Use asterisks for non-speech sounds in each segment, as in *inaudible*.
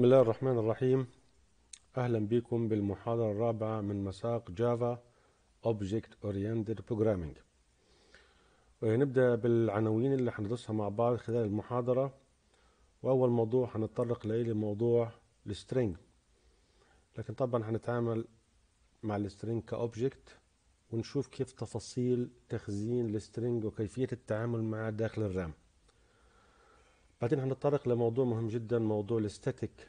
بسم الله الرحمن الرحيم أهلا بكم بالمحاضرة الرابعة من مساق جافا Object Oriented Programming نبدأ بالعناوين اللي هندرسها مع بعض خلال المحاضرة وأول موضوع هنتطرق لإيه لموضوع السترينج لكن طبعا هنتعامل مع السترينج كأوبجكت ونشوف كيف تفاصيل تخزين السترينج وكيفية التعامل معه داخل الرام بعدين هنتطرق لموضوع مهم جدا موضوع الستاتيك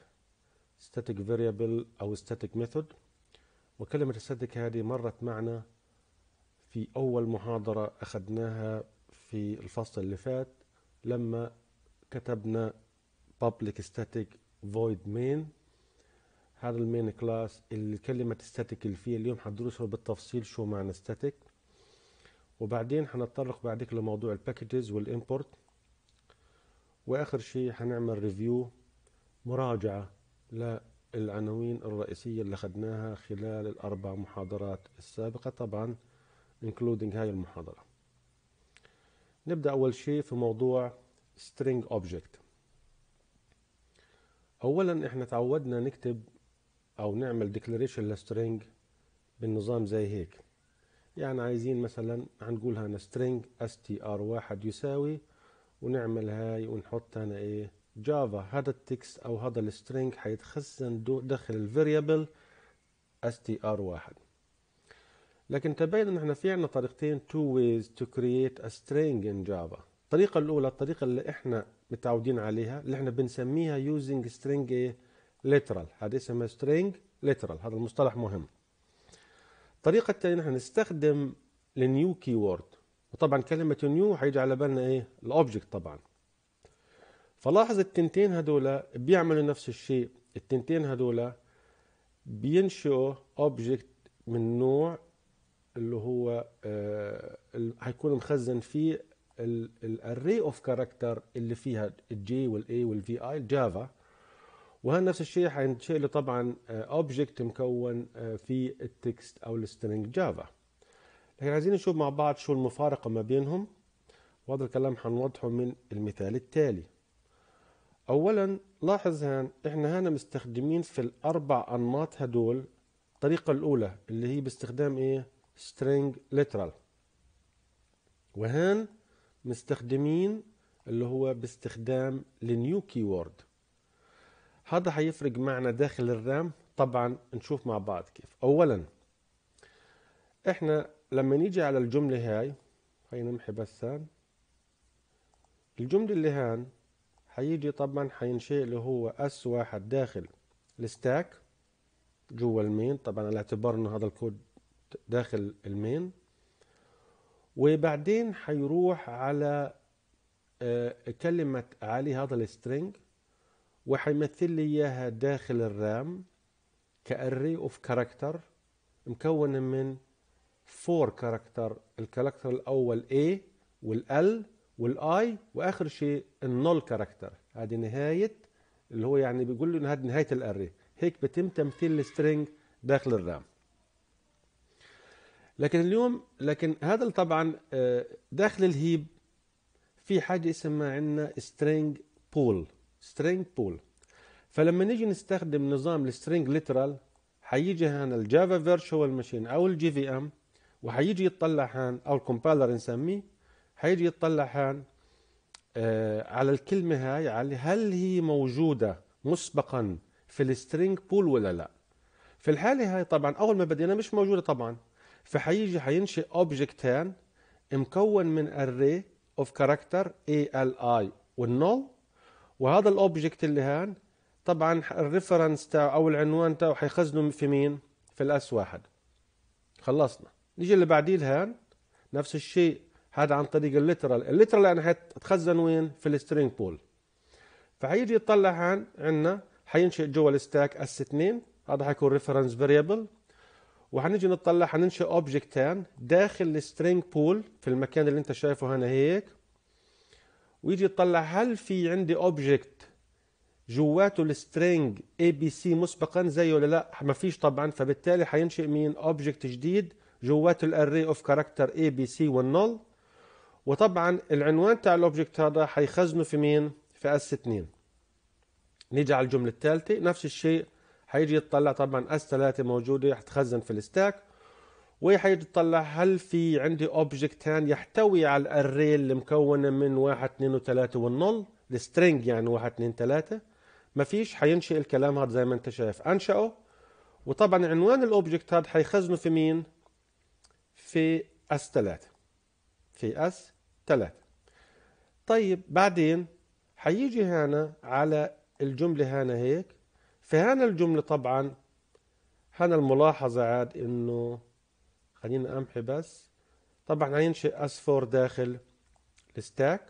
ستاتيك فيريبل او ستاتيك ميثود وكلمة الستاتيك هذه مرت معنا في أول محاضرة أخذناها في الفصل اللي فات لما كتبنا public static void main هذا المين كلاس اللي كلمة static اللي فيه اليوم حندرسه بالتفصيل شو معنى static وبعدين حنتطرق بعدك لموضوع الباكجز والامبورت واخر شيء حنعمل ريفيو مراجعه للعناوين الرئيسيه اللي اخذناها خلال الاربع محاضرات السابقه طبعا انكلودينج هاي المحاضره نبدا اول شيء في موضوع string object اولا احنا تعودنا نكتب او نعمل declaration لسترينج بالنظام زي هيك يعني عايزين مثلا هنقولها انا string str واحد يساوي ونعمل هاي ونحط هنا ايه جافا هذا التكست او هذا السترينج حيتخزن داخل الفاريبل str1 لكن تبين ان احنا في عندنا طريقتين تو ويز تو كرييت ا سترينج ان جافا الطريقه الاولى الطريقه اللي احنا متعودين عليها اللي احنا بنسميها يوزنج سترينج ايه literal هذا اسمها string literal هذا المصطلح مهم الطريقه الثانيه احنا نستخدم النيو كيورد وطبعا كلمة نيو هيجي على بالنا ايه الاوبجكت طبعا فلاحظ التنتين هدول بيعملوا نفس الشيء التنتين هدول بينشئوا اوبجكت من نوع اللي هو هيكون آه، مخزن فيه الاري اوف كاركتر اللي فيها الجي والاي والفي اي الجافا وهذا نفس الشيء حينشئ له طبعا اوبجكت آه، مكون آه، في التكست او السترنج جافا لكن عايزين نشوف مع بعض شو المفارقة ما بينهم وهذا الكلام حنوضحه من المثال التالي أولا لاحظ هان إحنا هنا مستخدمين في الأربع أنماط هدول الطريقة الأولى اللي هي باستخدام إيه string literal وهان مستخدمين اللي هو باستخدام النيو كيورد هذا حيفرق معنا داخل الرام طبعا نشوف مع بعض كيف أولا إحنا لما نيجي على الجملة هاي خلينا نمحي بس هان الجملة اللي هان حيجي طبعا حينشئ اللي هو اس واحد داخل الستاك جوا المين طبعا على اعتبار انه هذا الكود داخل المين وبعدين حيروح على آه، كلمة علي هذا السترينج وحيمثل لي اياها داخل الرام كأري اوف كاركتر مكون من فور كاركتر الكاركتر الاول A والال والاي واخر شيء النول كاركتر هذه نهايه اللي هو يعني بيقول له هذه نهايه الاري هيك بتم تمثيل السترنج داخل الرام لكن اليوم لكن هذا طبعا آه، داخل الهيب في حاجه اسمها عندنا سترينج بول سترينج بول فلما نيجي نستخدم نظام السترينج ليترال هيجي هنا الجافا فيرتشوال ماشين او الجي في ام وحيجي يطلع هان او الكومبايلر نسميه حيجي يطلع هان آه على الكلمه هاي على هل هي موجوده مسبقا في السترينج بول ولا لا في الحاله هاي طبعا اول ما بدينا مش موجوده طبعا فحيجي حينشئ اوبجكت هان مكون من اري اوف كاركتر اي اي والنول وهذا الاوبجكت اللي هان طبعا الريفرنس تاعه او العنوان تاعه حيخزنه في مين؟ في الاس واحد خلصنا نيجي اللي بعديه هان نفس الشيء هذا عن طريق الليترال الليترال انا يعني حتخزن وين في السترينج بول فحيجي يطلع هان عندنا حينشئ جوا الستاك اس 2 هذا حيكون ريفرنس فاريبل وحنيجي نطلع حننشئ اوبجكتان داخل السترينج بول في المكان اللي انت شايفه هنا هيك ويجي يطلع هل في عندي اوبجكت جواته السترينج اي بي سي مسبقا زيه ولا لا ما فيش طبعا فبالتالي حينشئ مين اوبجكت جديد جوات الاري اوف كاركتر اي بي سي والنول وطبعا العنوان تاع الاوبجكت هذا حيخزنه في مين في اس 2 نيجي على الجمله الثالثه نفس الشيء حيجي يطلع طبعا اس 3 موجوده حتخزن في الستاك وحيجي يطلع هل في عندي اوبجكت ثاني يحتوي على الاري اللي مكونه من 1 2 و3 والنول السترينج يعني 1 2 3 ما فيش حينشئ الكلام هذا زي ما انت شايف انشأه وطبعا عنوان الاوبجكت هذا حيخزنه في مين في اس 3 في اس 3 طيب بعدين حيجي هنا على الجملة هنا هيك فهنا الجملة طبعا هنا الملاحظة عاد انه خلينا امحي بس طبعا هينشئ اس 4 داخل الستاك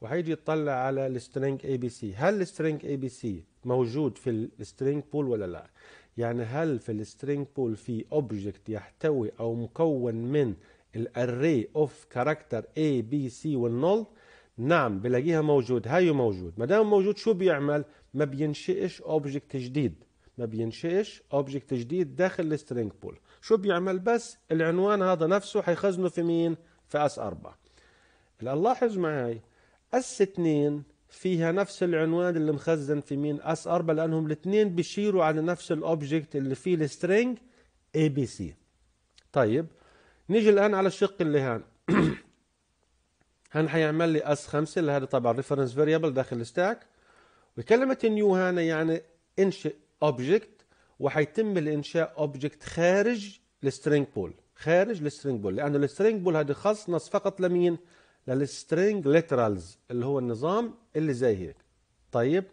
وهيجي يطلع على السترينج اي بي سي هل السترينج اي بي سي موجود في السترينج بول ولا لا يعني هل في السترينج بول في اوبجكت يحتوي او مكون من الاري اوف كاركتر اي بي سي والنول نعم بلاقيها موجود هاي موجود ما دام موجود شو بيعمل ما بينشئش اوبجكت جديد ما بينشئش اوبجكت جديد داخل السترينج بول شو بيعمل بس العنوان هذا نفسه حيخزنه في مين في اس 4 الان لاحظ معي اس 2 فيها نفس العنوان اللي مخزن في مين اس 4 لانهم الاثنين بيشيروا على نفس الاوبجكت اللي فيه السترينج اي بي سي طيب نيجي الان على الشق اللي هان *clears throat* هان حيعمل لي اس 5 اللي هذا طبعا ريفرنس فاريبل داخل الستاك وكلمه نيو هنا يعني انشئ اوبجكت وحيتم الانشاء اوبجكت خارج السترينج بول خارج السترينج بول لانه السترينج بول هذه خص نص فقط لمين للسترينج لترالز اللي هو النظام اللي زي هيك طيب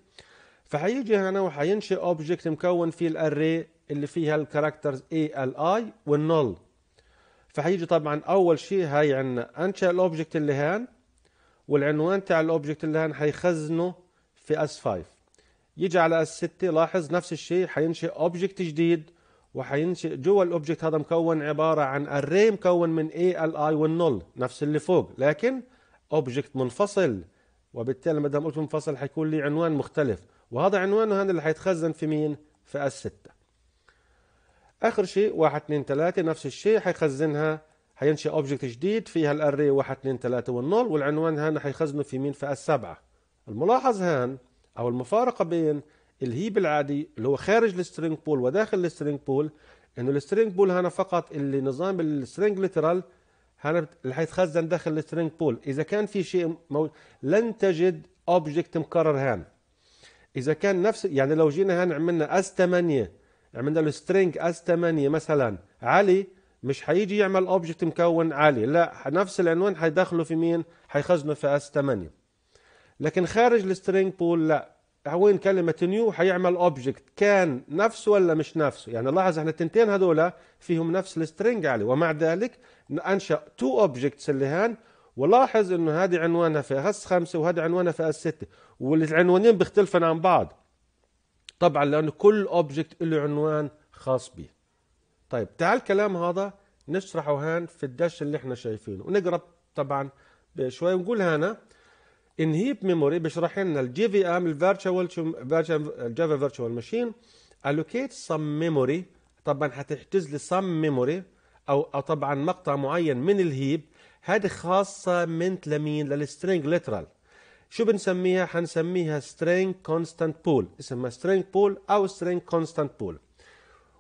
فهيجي هنا وحينشئ اوبجكت مكون فيه الاري اللي فيها الكاركترز اي ال اي والنل فهيجي طبعا اول شيء هاي عندنا انشا الاوبجكت اللي هان والعنوان تاع الاوبجكت اللي هان حيخزنه في اس 5 يجي على اس 6 لاحظ نفس الشيء حينشئ اوبجكت جديد وحينشئ جوا الاوبجكت هذا مكون عباره عن اري مكون من اي ال اي والنول نفس اللي فوق لكن اوبجكت منفصل وبالتالي ما دام قلت منفصل حيكون لي عنوان مختلف وهذا عنوانه هذا اللي حيتخزن في مين؟ في 6 اخر شيء 1 2 3 نفس الشيء حيخزنها حينشئ اوبجكت جديد فيها الاري 1 2 3 والنول والعنوان هان حيخزنه في مين؟ في 7 الملاحظ هان او المفارقة بين الهيب العادي اللي هو خارج السترينج بول وداخل السترينج بول انه السترينج بول هنا فقط اللي نظام السترينج لترال هنا اللي حيتخزن داخل السترينج بول اذا كان في شيء مو... لن تجد اوبجكت مكرر هان اذا كان نفس يعني لو جينا هان عملنا اس 8 عملنا له سترينج اس 8 مثلا علي مش حيجي يعمل اوبجكت مكون عالي لا نفس العنوان حيدخله في مين حيخزنه في اس 8 لكن خارج السترينج بول لا وين كلمة نيو هيعمل اوبجكت كان نفسه ولا مش نفسه يعني لاحظ احنا التنتين هذول فيهم نفس السترنج عليه ومع ذلك انشأ تو اوبجكتس اللي هان ولاحظ انه هذه عنوانها في اس خمسة وهذا عنوانها في اس ستة والعنوانين بيختلفن عن بعض طبعا لانه كل اوبجكت له عنوان خاص به طيب تعال الكلام هذا نشرحه هان في الدش اللي احنا شايفينه ونقرا طبعا شوي ونقول هنا ان هيب ميموري بيشرح لنا الجي في ام الفيرتشوال الجافا فيرتشوال ماشين allocate some memory طبعا حتحجز لي some memory او طبعا مقطع معين من الهيب هذه خاصه من لمين للسترينج ليترال شو بنسميها حنسميها string constant pool اسمها string pool او string constant pool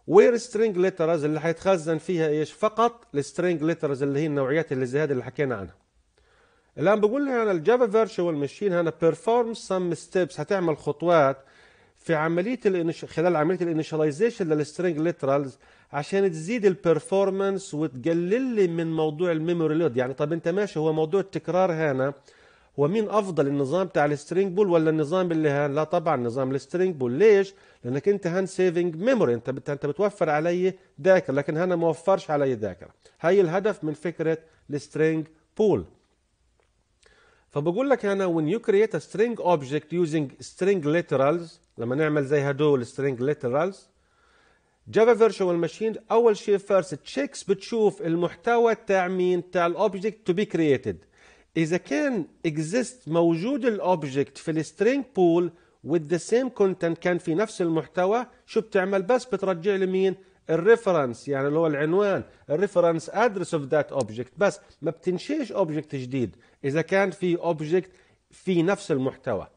وير string letters اللي حيتخزن فيها ايش فقط السترينج letters اللي هي النوعيات اللي زي هذه اللي حكينا عنها الان بقول لها انا الجافا فيرتشوال ماشين هنا بيرفورم سم ستيبس هتعمل خطوات في عمليه الانش... خلال عمليه الانيشاليزيشن للسترينج ليترالز عشان تزيد البرفورمانس وتقلل لي من موضوع الميموري لود يعني طب انت ماشي هو موضوع التكرار هنا هو مين افضل النظام تاع السترينج بول ولا النظام اللي هان لا طبعا نظام السترينج بول ليش لانك انت هان سيفنج ميموري انت بت... انت بتوفر علي ذاكره لكن هنا ما وفرش علي ذاكره هاي الهدف من فكره السترينج بول فبقول لك انا when you create a string object using string literals لما نعمل زي هدول string literals جافا فيرتشوال ماشين اول شيء فيرست تشيكس بتشوف المحتوى تاع مين تاع الاوبجكت تو بي كرييتد اذا كان exist موجود الاوبجكت في السترينج بول with the same content كان في نفس المحتوى شو بتعمل بس بترجع لمين الريفرنس يعني اللي هو العنوان الريفرنس ادرس اوف ذات اوبجكت بس ما بتنشئش اوبجكت جديد اذا كان في اوبجكت في نفس المحتوى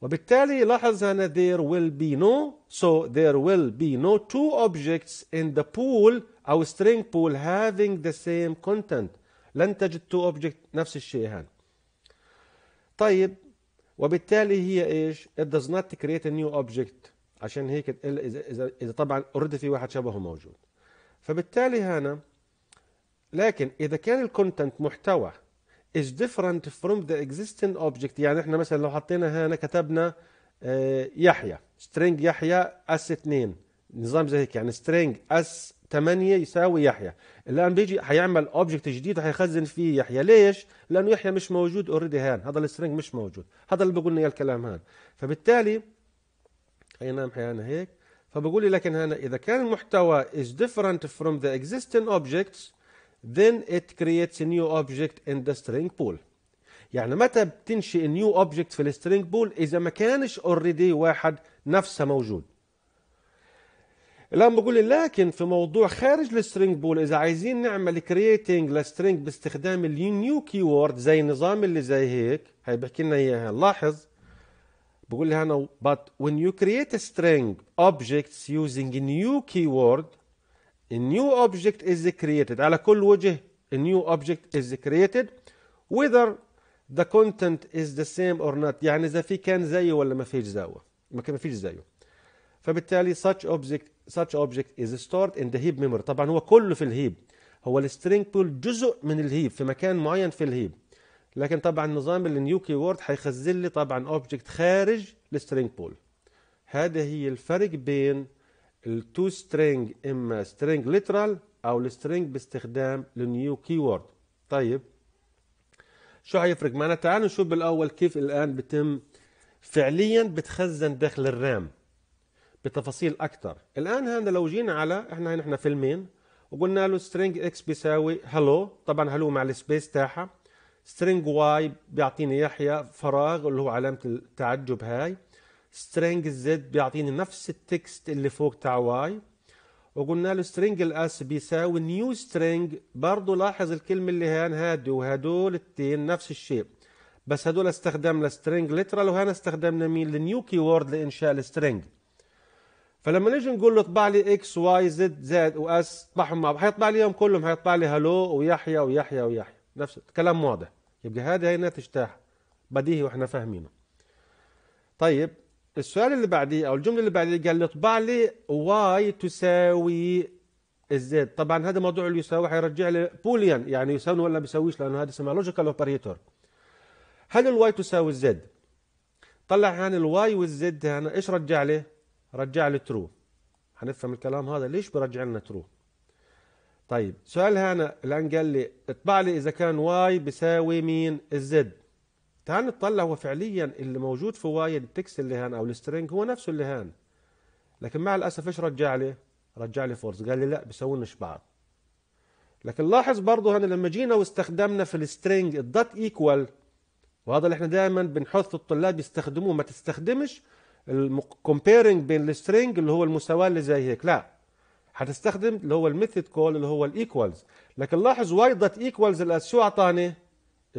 وبالتالي لاحظ هنا there will be no so there will be no two objects in the pool أو string pool having the same content لن تجد two objects نفس الشيء هان طيب وبالتالي هي ايش it does not create a new object عشان هيك اذا اذا, إذا طبعا اوريدي في واحد شبهه موجود فبالتالي هنا لكن اذا كان الكونتنت محتوى is different from the existing object يعني احنا مثلا لو حطينا هنا كتبنا آه، يحيى string يحيى اس 2 نظام زي هيك يعني string اس 8 يساوي يحيى الان بيجي حيعمل اوبجكت جديد حيخزن فيه يحيى ليش لانه يحيى مش موجود اوريدي هان هذا السترينج مش موجود هذا اللي بقول لنا الكلام هان فبالتالي أي نعم أحيانا هيك فبقول لي لكن هنا إذا كان المحتوى is different from the existing objects then it creates a new object in the string pool يعني متى بتنشئ نيو اوبجكت في السترينج بول اذا ما كانش اوريدي واحد نفسه موجود الان بقول لي لكن في موضوع خارج السترينج بول اذا عايزين نعمل كرييتنج لسترينج باستخدام النيو كيورد زي النظام اللي زي هيك هي بحكي لنا اياها لاحظ بقول لي انا but when you create a string objects using a new keyword a new object is created على كل وجه a new object is created whether the content is the same or not يعني اذا في كان زيه ولا ما فيش زيه ما كان ما فيش زيه فبالتالي such object such object is stored in the heap memory طبعا هو كله في الهيب هو السترينج بول جزء من الهيب في مكان معين في الهيب لكن طبعا نظام النيو كيورد حيخزن لي طبعا اوبجكت خارج السترينج بول هذا هي الفرق بين التو سترينج اما سترينج ليترال او السترينج باستخدام النيو كيورد طيب شو حيفرق معنا تعالوا نشوف بالاول كيف الان بتم فعليا بتخزن داخل الرام بتفاصيل اكثر الان هنا لو جينا على احنا احنا فيلمين وقلنا له سترينج اكس بيساوي هلو طبعا هلو مع السبيس تاعها سترينج واي بيعطيني يحيى فراغ اللي هو علامه التعجب هاي سترينج زد بيعطيني نفس التكست اللي فوق تاع واي وقلنا له سترينج الاس بيساوي نيو سترينج برضه لاحظ الكلمه اللي هان هادي وهدول التين نفس الشيء بس هدول استخدمنا سترينج لترال وهنا استخدمنا مين النيو كيورد لانشاء السترينج فلما نجي نقول له اطبع لي اكس واي زد زد واس اطبعهم مع بعض حيطبع لي اياهم كلهم حيطبع لي هلو ويحيى ويحيى ويحيى نفس كلام واضح يبقى هذه هي ناتج تاعها بديهي واحنا فاهمينه طيب السؤال اللي بعديه او الجمله اللي بعديه قال لي اطبع لي واي تساوي الزد طبعا هذا موضوع اللي يساوي حيرجع لي بوليان يعني يساوي ولا ما بيساويش لانه هذا اسمها لوجيكال اوبريتور هل الواي تساوي الزد طلع هنا الواي والزد هنا ايش رجع لي رجع لي ترو هنفهم الكلام هذا ليش برجع لنا ترو طيب سؤال هنا الآن قال لي اطبع لي إذا كان واي بيساوي مين الزد تعال نطلع هو فعليا اللي موجود في واي التكس اللي هان أو السترينج هو نفسه اللي هان لكن مع الأسف إيش رجع لي رجع لي فورس قال لي لا بيساوينش بعض لكن لاحظ برضه هنا لما جينا واستخدمنا في السترينج الدوت ايكوال وهذا اللي احنا دائما بنحث الطلاب يستخدموه ما تستخدمش الكومبيرنج بين السترينج اللي هو المساواه اللي زي هيك لا هتستخدم اللي هو الميثود كول اللي هو الايكوالز لكن لاحظ واي دوت ايكوالز شو اعطاني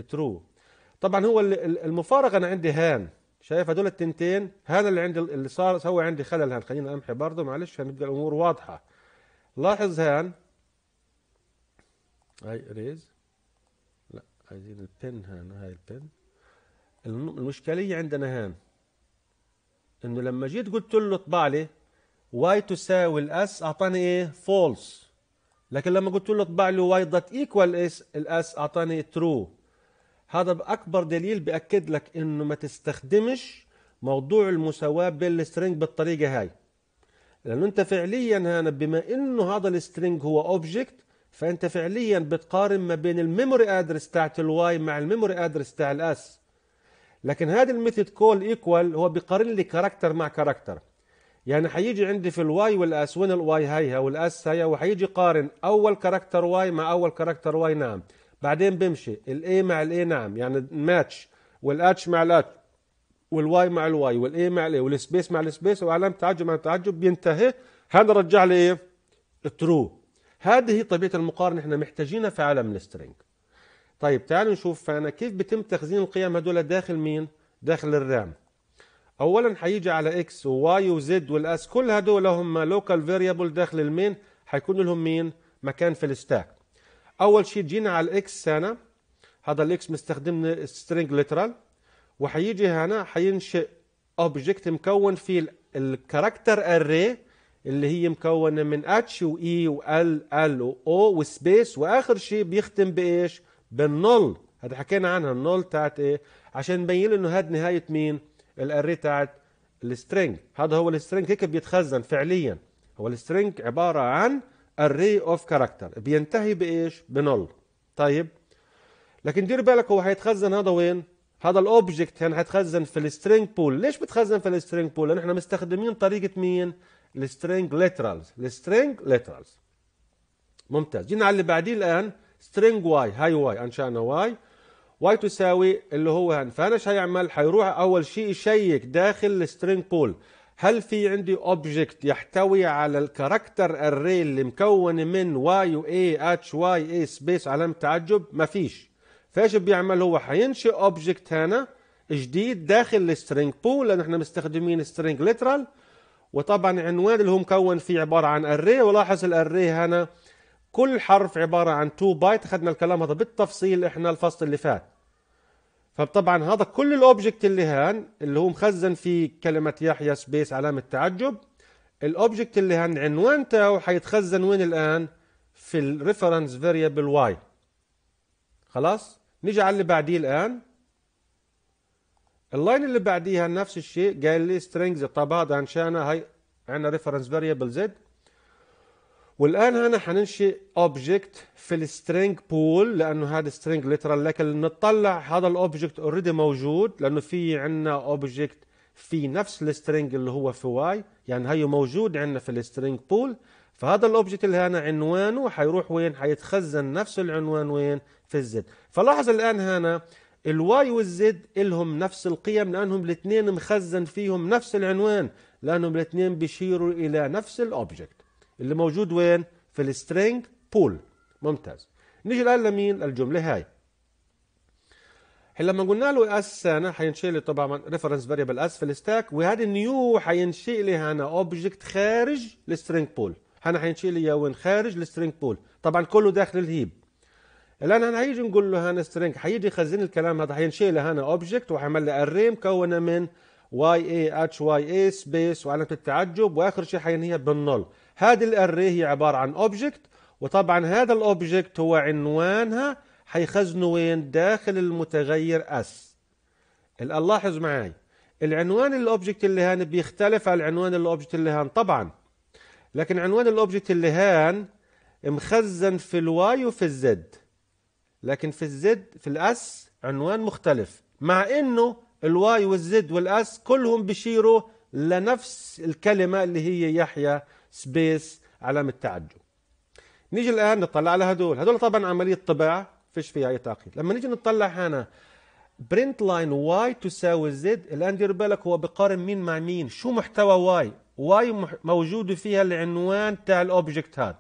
ترو طبعا هو المفارقه انا عندي هان شايف هدول التنتين هان اللي عندي اللي صار سوى عندي خلل هان خلينا امحي برضه معلش عشان تبقى الامور واضحه لاحظ هان هاي ريز لا عايزين البن هان هاي البن المشكله عندنا هان انه لما جيت قلت له اطبع لي واي تساوي الاس اعطاني ايه فولس لكن لما قلت له اطبع له واي دوت ايكوال اس الاس اعطاني ترو هذا اكبر دليل باكد لك انه ما تستخدمش موضوع المساواه بالسترنج بالطريقه هاي لانه انت فعليا هنا بما انه هذا السترنج هو اوبجكت فانت فعليا بتقارن ما بين الميموري ادرس تاعت الواي مع الميموري ادرس تاع الاس لكن هذا الميثود كول ايكوال هو بيقارن لي كاركتر مع كاركتر يعني حيجي عندي في الواي والاس وين الواي هيها والاس هيها وحيجي قارن اول كاركتر واي مع اول كاركتر واي نعم بعدين بمشي الاي مع الاي نعم يعني ماتش والاتش مع الاتش والواي مع الواي والاي مع الاي والسبيس مع السبيس وعلامه تعجب مع تعجب بينتهي هذا رجع لي ايه هذه هذه طبيعه المقارنه احنا محتاجينها في عالم السترينج طيب تعالوا نشوف فانا كيف بيتم تخزين القيم هذول داخل مين داخل الرام اولا حيجي على اكس وواي وزد والاس كل هدول هم لوكال فيريبل داخل المين حيكون لهم مين مكان في الستاك اول شيء جينا على الاكس هنا هذا الاكس مستخدم سترينج ليترال وحيجي هنا حينشئ اوبجكت مكون فيه الكاركتر اري اللي هي مكونه من اتش واي وال ال واو وسبيس واخر شيء بيختم بايش بالنول هذا حكينا عنها النول تاعت ايه عشان نبين انه هاد نهايه مين الاري تاعت السترينج هذا هو السترينج هيك بيتخزن فعليا هو السترينج عباره عن اري اوف كاركتر بينتهي بايش بنل طيب لكن دير بالك هو حيتخزن هذا وين هذا الاوبجكت يعني حيتخزن في السترينج بول ليش بتخزن في السترينج بول لان احنا مستخدمين طريقه مين السترينج ليترالز السترينج ليترالز ممتاز جينا على اللي بعديه الان سترينج واي هاي واي انشانا واي واي تساوي اللي هو هن فهنا ايش هيعمل هيروح اول شيء يشيك داخل السترينج بول هل في عندي اوبجكت يحتوي على الكاركتر اري اللي مكون من واي واي اتش واي اي سبيس علامه تعجب ما فيش فايش بيعمل هو حينشئ اوبجكت هنا جديد داخل السترينج بول لان احنا مستخدمين سترينج ليترال وطبعا عنوان اللي هو مكون فيه عباره عن اري ولاحظ الاري هنا كل حرف عبارة عن 2 بايت أخذنا الكلام هذا بالتفصيل إحنا الفصل اللي فات فطبعا هذا كل الأوبجكت اللي هان اللي هو مخزن في كلمة يحيى سبيس علامة تعجب الأوبجكت اللي هان عنوان تاو حيتخزن وين الآن في الريفرنس فاريبل واي خلاص نيجي على اللي بعديه الآن اللاين اللي بعديها نفس الشيء قال لي سترينجز طب هذا عشان هاي عندنا ريفرنس فاريبل زد والان هنا حننشئ اوبجكت في السترينج بول لانه هذا سترينج ليترال لكن نطلع هذا الاوبجكت اوريدي موجود لانه في عندنا اوبجكت في نفس السترينج اللي هو في واي يعني هيو موجود عندنا في السترينج بول فهذا الاوبجكت اللي هنا عنوانه حيروح وين حيتخزن نفس العنوان وين في الزد فلاحظ الان هنا الواي والزد لهم نفس القيم لانهم الاثنين مخزن فيهم نفس العنوان لانهم الاثنين بيشيروا الى نفس الاوبجكت اللي موجود وين في السترينج بول ممتاز نيجي الآن لمين للجمله هاي لما قلنا له اس هنا حينشئ لي طبعا ريفرنس فاريبل اس في الستاك وهذه النيو حينشئ لي هنا اوبجكت خارج السترينج بول هنا حينشئ لي اياه وين خارج السترينج بول طبعا كله داخل الهيب الان هنا هيجي نقول له هنا سترينج حيجي يخزن الكلام هذا حينشئ لي هنا اوبجكت وحيعمل لي اري مكونه من واي اي اتش واي اي سبيس وعلامه التعجب واخر شيء حينهيها بالنل هذه الاري هي عباره عن اوبجكت وطبعا هذا الاوبجكت هو عنوانها حيخزنه وين داخل المتغير اس الان لاحظ معي العنوان الاوبجكت اللي هان بيختلف عن عنوان الاوبجكت اللي هان طبعا لكن عنوان الاوبجكت اللي هان مخزن في الواي وفي الزد لكن في الزد في الاس عنوان مختلف مع انه الواي والزد والاس كلهم بيشيروا لنفس الكلمه اللي هي يحيى سبيس علامة تعجب نيجي الآن نطلع على هدول هدول طبعا عملية طباعة فيش فيها أي تعقيد لما نيجي نطلع هنا برنت لاين واي تساوي زد الآن دير بالك هو بقارن مين مع مين شو محتوى واي واي موجود فيها العنوان تاع الأوبجكت هذا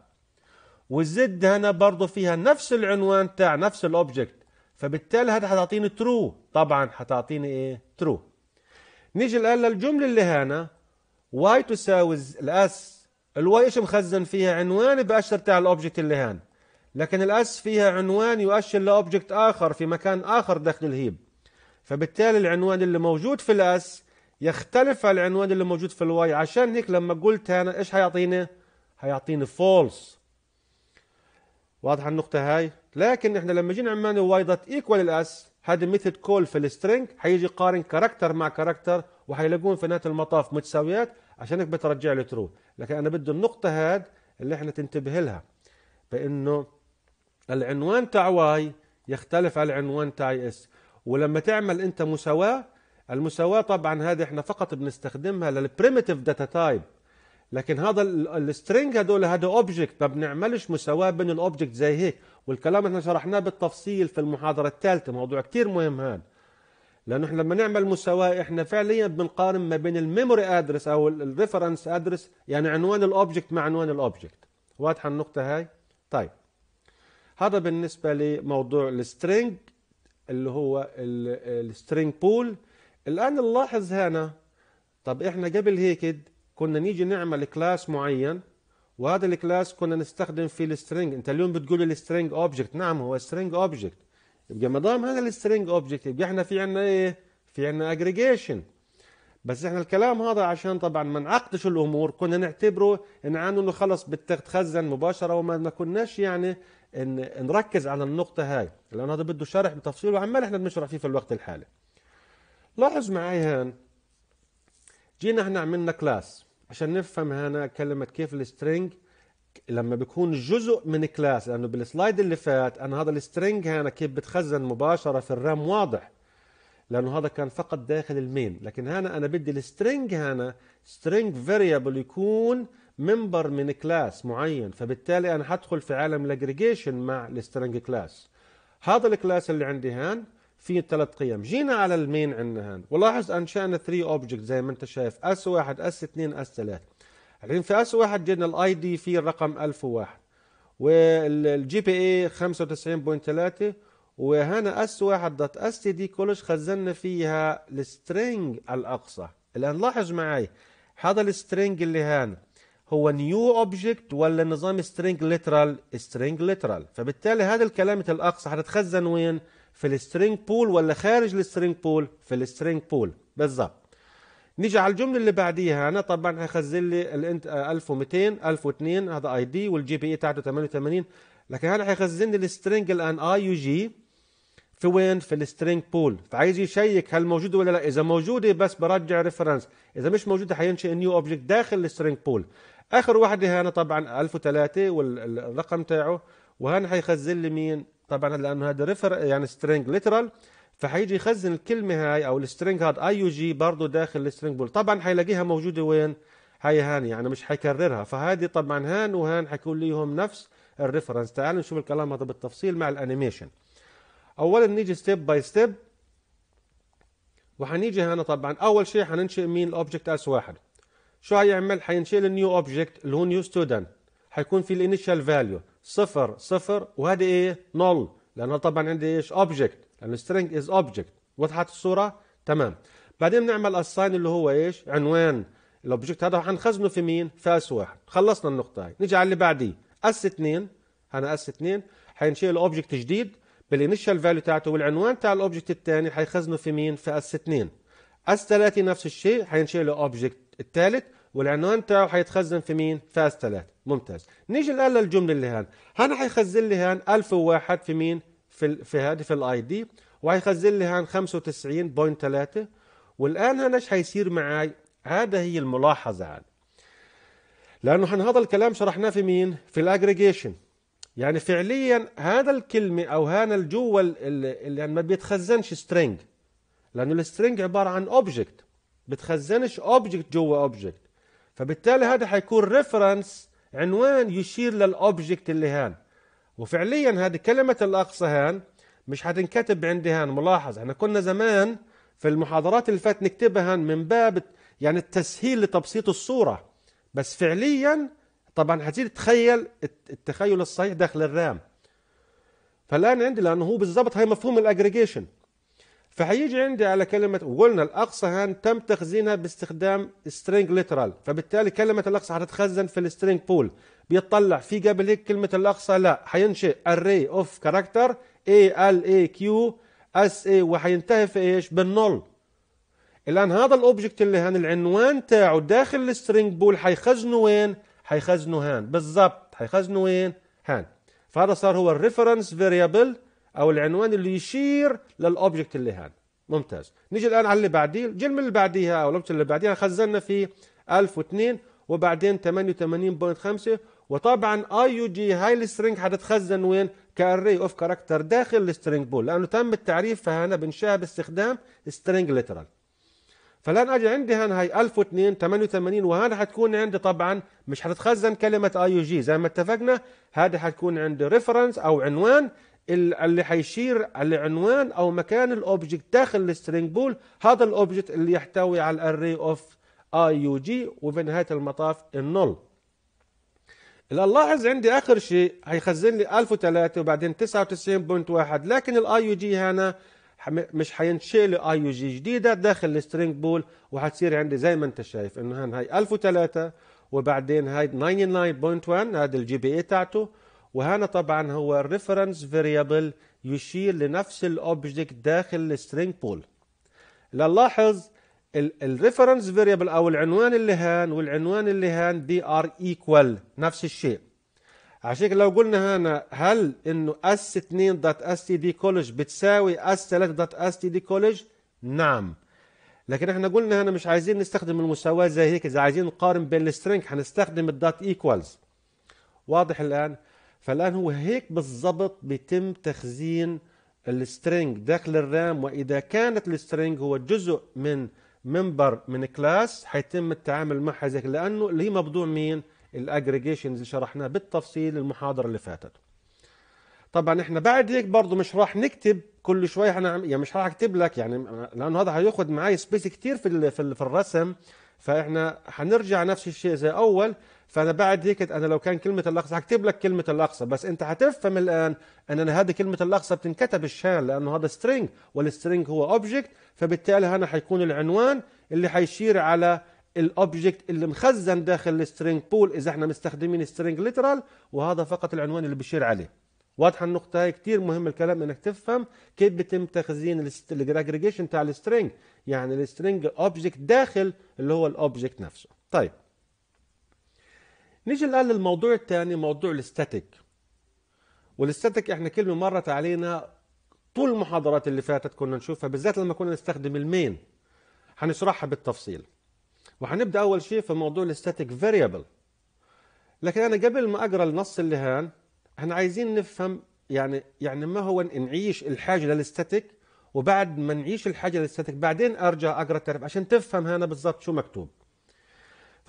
والزد هنا برضه فيها نفس العنوان تاع نفس الأوبجكت فبالتالي هذا حتعطيني ترو طبعا حتعطيني ايه ترو نيجي الان للجمله اللي هنا واي تساوي الاس الواي ايش مخزن فيها عنوان بأشر تاع الاوبجكت اللي هان لكن الاس فيها عنوان يؤشر لاوبجكت اخر في مكان اخر داخل الهيب فبالتالي العنوان اللي موجود في الاس يختلف عن العنوان اللي موجود في الواي عشان هيك لما قلت انا ايش حيعطيني هيعطيني فولس واضحه النقطه هاي لكن احنا لما جينا عملنا واي دوت ايكوال الاس هذا ميثود كول في السترينج حيجي يقارن كاركتر مع كاركتر وحيلاقون في نهايه المطاف متساويات عشان هيك بترجع لي ترو لكن انا بدي النقطه هاد اللي احنا تنتبه لها بانه العنوان تاع واي يختلف عن العنوان تاع اس ولما تعمل انت مساواه المساواه طبعا هذه احنا فقط بنستخدمها للبريمتيف داتا تايب لكن هذا السترينج هدول هذا اوبجكت ما بنعملش مساواه بين الاوبجكت زي هيك والكلام احنا شرحناه بالتفصيل في المحاضره الثالثه موضوع كثير مهم هذا لانه احنا لما نعمل مساواه احنا فعليا بنقارن ما بين الميموري ادرس او الريفرنس ادرس يعني عنوان الاوبجكت مع عنوان الاوبجكت واضحه النقطه هاي طيب هذا بالنسبه لموضوع السترينج اللي هو السترينج بول الان نلاحظ هنا طب احنا قبل هيك كنا نيجي نعمل كلاس معين وهذا الكلاس كنا نستخدم فيه السترينج انت اليوم بتقول السترينج اوبجكت نعم هو سترينج اوبجكت يبقى ما دام هذا السترينج اوبجكت يبقى احنا في عندنا ايه؟ في عندنا اجريجيشن بس احنا الكلام هذا عشان طبعا ما نعقدش الامور كنا نعتبره ان انه خلص بتتخزن مباشره وما ما كناش يعني ان نركز على النقطه هاي لان هذا بده شرح بتفصيل وعمال احنا بنشرح فيه في الوقت الحالي لاحظ معي هان جينا احنا عملنا كلاس عشان نفهم هنا كلمه كيف السترينج لما بيكون جزء من كلاس لانه بالسلايد اللي فات انا هذا السترنج هنا كيف بتخزن مباشره في الرام واضح لانه هذا كان فقط داخل المين لكن هنا انا بدي السترنج هنا سترنج فاريبل يكون منبر من كلاس معين فبالتالي انا حدخل في عالم الاجريجيشن مع السترنج كلاس هذا الكلاس اللي عندي هان فيه ثلاث قيم جينا على المين عندنا هان ولاحظ انشأنا 3 اوبجكت زي ما انت شايف اس1 اس2 اس3 الحين في اس واحد جينا الاي دي في الرقم 1001 والجي بي اي 95.3 وهنا اس واحد دوت اس تي دي كولج خزنا فيها السترينج الاقصى الان لاحظ معي هذا السترينج اللي هان هو نيو اوبجكت ولا نظام سترينج ليترال سترينج ليترال فبالتالي هذا الكلام الاقصى هتتخزن وين في السترينج بول ولا خارج السترينج بول في السترينج بول بالظبط نيجي على الجمله اللي بعديها انا طبعا حيخزن لي الانت 1200 آه، 1002 هذا اي دي والجي بي اي تاعته 88 لكن هذا حيخزن لي السترنج الان اي يو جي في وين في السترينج بول فعايز يشيك هل موجوده ولا لا اذا موجوده بس برجع ريفرنس اذا مش موجوده حينشئ نيو اوبجكت داخل السترينج بول اخر واحده هنا طبعا 1003 والرقم تاعه وهنا حيخزن لي مين طبعا لانه هذا ريفر يعني سترينج ليترال فحيجي يخزن الكلمه هاي او السترنج هاد اي جي برضه داخل السترنج بول طبعا حيلاقيها موجوده وين هاي هان يعني مش حيكررها فهذه طبعا هان وهان حيكون ليهم نفس الريفرنس تعالوا نشوف الكلام هذا بالتفصيل مع الانيميشن اولا نيجي ستيب باي ستيب وحنيجي هنا طبعا اول شيء حننشئ مين الاوبجكت اس واحد شو هيعمل حينشئ النيو اوبجكت اللي هو نيو ستودنت حيكون في الانيشال فاليو صفر صفر وهذا ايه نول لانه طبعا عندي ايش اوبجكت لانه string از اوبجكت وضحت الصوره تمام بعدين بنعمل assign اللي هو ايش عنوان الاوبجكت هذا حنخزنه في مين في اس واحد خلصنا النقطه هاي نيجي على اللي بعديه اس 2 هنا اس 2 حينشئ الاوبجكت جديد بالانيشال فاليو تاعته والعنوان تاع الاوبجكت الثاني حيخزنه في مين في اس 2 اس 3 نفس الشيء حينشئ له اوبجكت الثالث والعنوان تاعه حيتخزن في مين؟ في اس 3 ممتاز نيجي الان للجمله اللي هان هنا حيخزن لي هان 1001 في مين؟ في في هذه في الاي دي وهيخزن لي هان 95.3 والان هنا ايش حيصير معي؟ هذا هي الملاحظه هان. لانه احنا هذا الكلام شرحناه في مين في الاجريجيشن يعني فعليا هذا الكلمه او هذا الجوه اللي, اللي يعني ما بيتخزنش سترينج لانه السترينج عباره عن اوبجكت بتخزنش اوبجكت جوا اوبجكت فبالتالي هذا حيكون ريفرنس عنوان يشير للاوبجكت اللي هان وفعليا هذه كلمة الأقصى هان مش حتنكتب عندي هان ملاحظ احنا كنا زمان في المحاضرات اللي فات نكتبها هان من باب يعني التسهيل لتبسيط الصورة بس فعليا طبعا حتزيد تخيل التخيل الصحيح داخل الرام فالان عندي لانه هو بالضبط هي مفهوم الاجريجيشن فهيجي عندي على كلمة وقلنا الأقصى هان تم تخزينها باستخدام string literal فبالتالي كلمة الأقصى هتتخزن في السترينج بول بيطلع في قبل هيك كلمه الاقصى لا حينشئ array of character a l a q s a وحينتهي في ايش بالنول الان هذا الاوبجكت اللي هان العنوان تاعه داخل السترينج بول حيخزنه وين حيخزنه هان بالضبط حيخزنه وين هان فهذا صار هو الريفرنس فيريبل او العنوان اللي يشير للاوبجكت اللي هان ممتاز نيجي الان على اللي بعديه الجرم اللي بعديها او اللي بعديها خزنا فيه 1002 وبعدين 88.5 وطبعا اي يو جي هاي السترينج هتتخزن وين كاري اوف كاركتر داخل السترينج بول لانه تم التعريف فهنا بنشاها باستخدام سترينج ليترال فالان اجي عندي هنا هاي 1002 88 وهذا حتكون عندي طبعا مش حتتخزن كلمه اي يو جي زي ما اتفقنا هذا حتكون عندي ريفرنس او عنوان اللي حيشير على عنوان او مكان الاوبجكت داخل السترينج بول هذا الاوبجكت اللي يحتوي على الاري اوف اي يو جي وفي نهايه المطاف النول. الالاحظ عندي اخر شيء هيخزن لي 1003 وبعدين 99.1 لكن الاي يو جي هنا مش حينشئ لي اي يو جي جديده داخل السترينج بول وحتصير عندي زي ما انت شايف انه هن 1003 وبعدين هاي 99.1 هذا الجي بي اي تاعته وهنا طبعا هو الريفرنس فاريبل يشير لنفس الاوبجكت داخل السترينج بول لنلاحظ الريفرنس فيريبل او العنوان اللي هان والعنوان اللي هان دي ار ايكوال نفس الشيء عشان لو قلنا هنا هل انه اس 2 دوت اس تي دي كولج بتساوي اس 3 دوت اس تي دي كولج نعم لكن احنا قلنا هنا مش عايزين نستخدم المساواه زي هيك اذا عايزين نقارن بين السترينج هنستخدم الدوت ايكوالز واضح الان فالان هو هيك بالضبط بيتم تخزين السترينج داخل الرام واذا كانت السترينج هو جزء من منبر من كلاس حيتم التعامل معها زي لانه اللي هي موضوع مين الاجريجيشن اللي شرحناه بالتفصيل المحاضره اللي فاتت طبعا احنا بعد هيك برضه مش راح نكتب كل شوي احنا يعني مش راح اكتب لك يعني لانه هذا هياخذ معي سبيس كتير في في الرسم فاحنا حنرجع نفس الشيء زي اول فانا بعد هيك انا لو كان كلمه الاقصى حكتب لك كلمه الاقصى بس انت حتفهم الان ان انا هذه كلمه الاقصى بتنكتب الشان لانه هذا سترينج والسترينج هو اوبجكت فبالتالي هنا حيكون العنوان اللي حيشير على الاوبجكت اللي مخزن داخل السترينج بول اذا احنا مستخدمين سترينج ليترال وهذا فقط العنوان اللي بيشير عليه واضحه النقطه هي كثير مهم الكلام انك تفهم كيف بيتم تخزين الاجريجيشن تاع السترينج يعني السترينج اوبجكت داخل اللي هو الاوبجكت نفسه طيب نيجي الان للموضوع الثاني موضوع الاستاتيك والاستاتيك احنا كلمه مرت علينا طول المحاضرات اللي فاتت كنا نشوفها بالذات لما كنا نستخدم المين هنشرحها بالتفصيل وحنبدا اول شيء في موضوع الاستاتيك فاريبل لكن انا قبل ما اقرا النص اللي هان احنا عايزين نفهم يعني يعني ما هو نعيش الحاجه للاستاتيك وبعد ما نعيش الحاجه للاستاتيك بعدين ارجع اقرا التعريف عشان تفهم هنا بالضبط شو مكتوب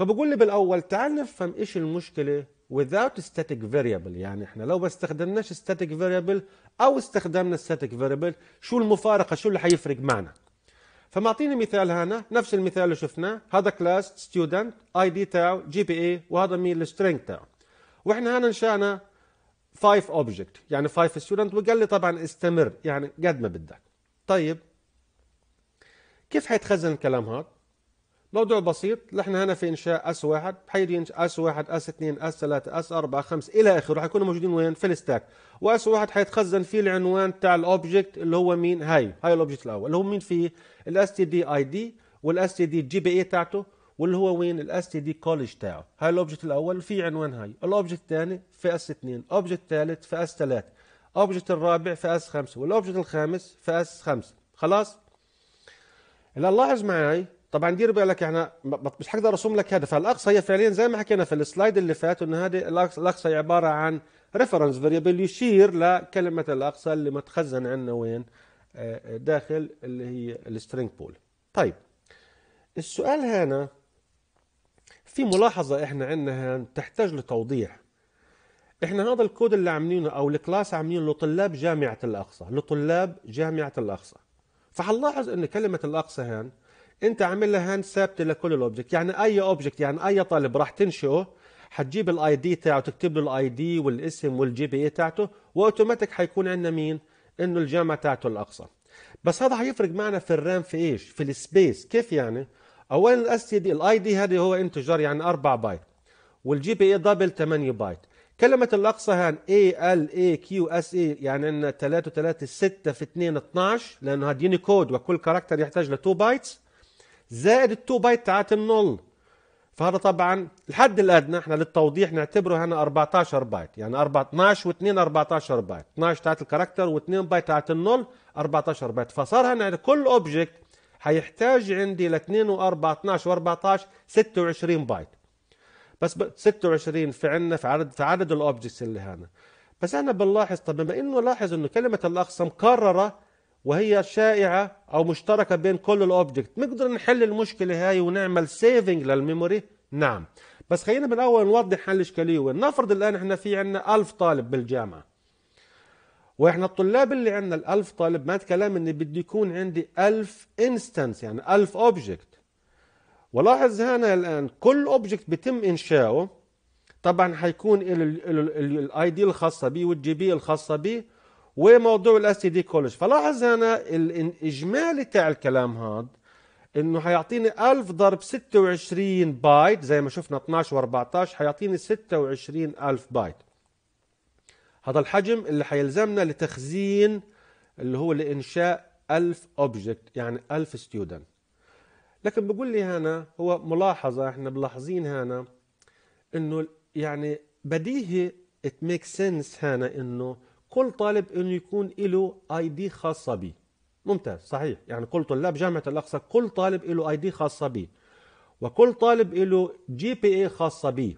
فبقول لي بالاول تعال نفهم ايش المشكله without static variable يعني احنا لو ما استخدمناش static variable او استخدمنا static variable شو المفارقه شو اللي حيفرق معنا فمعطيني مثال هنا نفس المثال اللي شفناه هذا كلاس ستودنت اي دي تاعه جي بي اي وهذا مين السترينج تاعه واحنا هنا انشانا 5 اوبجكت يعني 5 ستودنت وقال لي طبعا استمر يعني قد ما بدك طيب كيف حيتخزن الكلام هذا موضوع بسيط نحن هنا في انشاء اس واحد حيجي ينشأ اس واحد اس اثنين اس ثلاثة اس اربعة خمس الى اخره راح يكونوا موجودين وين في الستاك واس واحد حيتخزن فيه العنوان تاع الاوبجكت اللي هو مين هاي هاي الاوبجكت الاول اللي هو مين فيه الاس تي دي اي دي والاس تي دي جي بي اي تاعته واللي هو وين الاس تي دي كولج تاعه هاي الاوبجكت الاول في عنوان هاي الاوبجكت الثاني في اس اثنين الاوبجكت الثالث في اس ثلاثة الاوبجكت الرابع في اس خمسة والاوبجكت الخامس في اس خمسة خلاص هلا لاحظ معي طبعا دير بالك احنا مش حقدر ارسم لك هدف الاقصى هي فعليا زي ما حكينا في السلايد اللي فات انه هذه الاقصى هي عباره عن ريفرنس فاريبل يشير لكلمه الاقصى اللي متخزن عندنا وين آه، آه، داخل اللي هي السترينج بول طيب السؤال هنا في ملاحظه احنا عندنا تحتاج لتوضيح احنا هذا الكود اللي عاملينه او الكلاس عاملينه لطلاب جامعه الاقصى لطلاب جامعه الاقصى فحنلاحظ ان كلمه الاقصى هان انت عامل لها هاند ثابته لكل الاوبجكت يعني اي اوبجكت يعني اي طالب راح تنشئه حتجيب الاي دي تاعه تكتب له الاي دي والاسم والجي بي اي تاعته واوتوماتيك حيكون عندنا مين انه الجامعه تاعته الاقصى بس هذا حيفرق معنا في الرام في ايش في السبيس كيف يعني اولا الاس دي الاي دي هذه هو انتجر يعني 4 بايت والجي بي اي دبل 8 بايت كلمة الأقصى هان A L A Q S A e، يعني عندنا 3 3 6 في 2 12 لأنه هاد يونيكود وكل كاركتر يحتاج ل 2 بايتس زائد ال2 بايت تاعت النل فهذا طبعا الحد الادنى احنا للتوضيح نعتبره هنا 14 بايت يعني 12 و2 14 بايت 12 تاعت الكاركتر و2 بايت تاعت النل 14 بايت فصار هنا كل اوبجكت هيحتاج عندي ل 2 و14 و14 26 بايت بس ب 26 في عندنا في عدد في عدد الاوبجكتس اللي هنا بس احنا بنلاحظ طب بما انه لاحظ انه كلمه الاقسام مكرره وهي شائعة أو مشتركة بين كل الأوبجكت نقدر نحل المشكلة هاي ونعمل سيفنج للميموري نعم بس خلينا بالأول نوضح حل الإشكالية وين نفرض الآن إحنا في عندنا ألف طالب بالجامعة واحنا الطلاب اللي عندنا ال1000 طالب معنات كلام إني بده يكون عندي 1000 انستنس يعني 1000 اوبجكت ولاحظ هنا الان كل اوبجكت بيتم انشاؤه طبعا حيكون له الاي دي الخاصه بيه والجي بي الخاصه بيه وموضوع الاس تي دي كولج فلاحظ هنا الاجمالي تاع الكلام هذا انه حيعطيني 1000 ضرب 26 بايت زي ما شفنا 12 و14 حيعطيني 26000 بايت هذا الحجم اللي حيلزمنا لتخزين اللي هو لانشاء 1000 اوبجكت يعني 1000 ستودنت لكن بقول لي هنا هو ملاحظه احنا ملاحظين هنا انه يعني بديهي ات ميك سنس هنا انه كل طالب انه يكون له اي دي خاصه به ممتاز صحيح يعني كل طلاب جامعه الاقصى كل طالب له اي دي خاصه به وكل طالب له جي بي اي خاصه به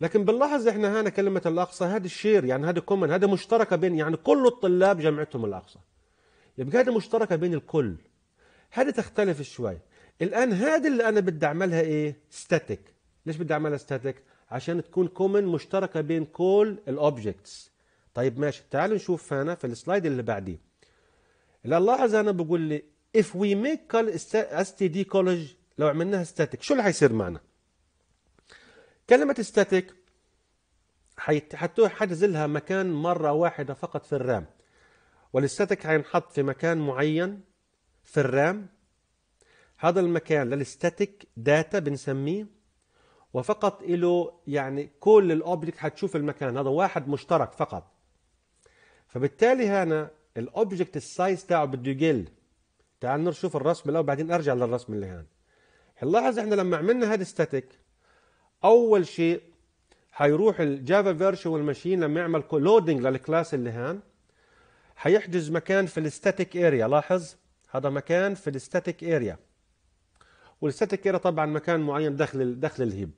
لكن بنلاحظ احنا هنا كلمه الاقصى هذا الشير يعني هذا كومن هذا مشتركه بين يعني كل الطلاب جامعتهم الاقصى يبقى هذه مشتركه بين الكل هذه تختلف شوي الان هذه اللي انا بدي اعملها ايه ستاتيك ليش بدي اعملها ستاتيك عشان تكون كومن مشتركه بين كل الاوبجكتس طيب ماشي تعالوا نشوف هنا في السلايد اللي بعديه نلاحظ هنا بقول لي if we make اس تي دي كولج لو عملناها static شو اللي هيصير معنا كلمة static حتحتزلها مكان مرة واحدة فقط في الرام والستاتيك هينحط في مكان معين في الرام هذا المكان للستاتيك داتا بنسميه وفقط له يعني كل الاوبجكت هتشوف المكان هذا واحد مشترك فقط فبالتالي هنا الاوبجكت السايز تاعه بده يقل تعال نشوف الرسم الاول بعدين ارجع للرسم اللي هان هنلاحظ احنا لما عملنا هذا ستاتيك اول شيء حيروح الجافا فيرتشوال ماشين لما يعمل لودنج للكلاس اللي هان حيحجز مكان في الستاتيك اريا لاحظ هذا مكان في الستاتيك اريا والستاتيك اريا طبعا مكان معين داخل داخل الهيب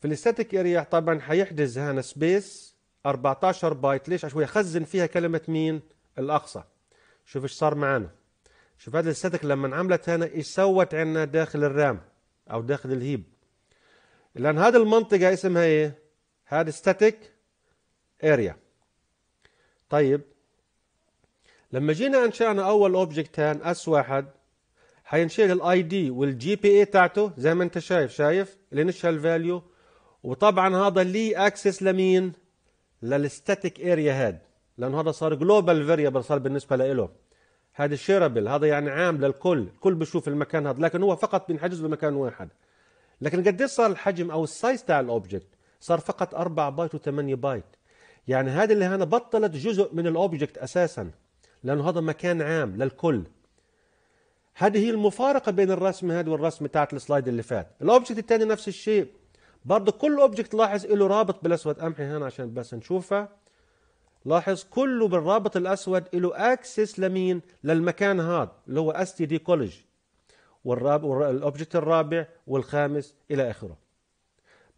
في الستاتيك اريا طبعا حيحجز هنا سبيس 14 بايت ليش عشان خزن فيها كلمة مين الأقصى شوف ايش صار معانا شوف هذا الستك لما انعملت هنا ايش سوت عندنا داخل الرام او داخل الهيب لان هذه المنطقة اسمها ايه هذا ستاتيك اريا طيب لما جينا انشأنا اول اوبجكت هان اس واحد هينشئ الاي دي والجي بي اي تاعته زي ما انت شايف شايف الانيشال فاليو وطبعا هذا لي اكسس لمين للستاتيك اريا هاد لانه هذا صار جلوبال فيريبل صار بالنسبه له هذا الشيرابل هذا يعني عام للكل الكل بشوف المكان هذا لكن هو فقط بينحجز بمكان واحد لكن قد ايش صار الحجم او السايز تاع الاوبجكت صار فقط 4 بايت و8 بايت يعني هذه اللي هنا بطلت جزء من الاوبجكت اساسا لانه هذا مكان عام للكل هذه هي المفارقه بين الرسمه هذه والرسمه تاعت السلايد اللي فات الاوبجكت الثاني نفس الشيء برضه كل اوبجكت لاحظ له رابط بالاسود امحي هنا عشان بس نشوفها لاحظ كله بالرابط الاسود له اكسس لمين للمكان هذا اللي هو اس تي دي كولج والراب الاوبجكت الرابع والخامس الى اخره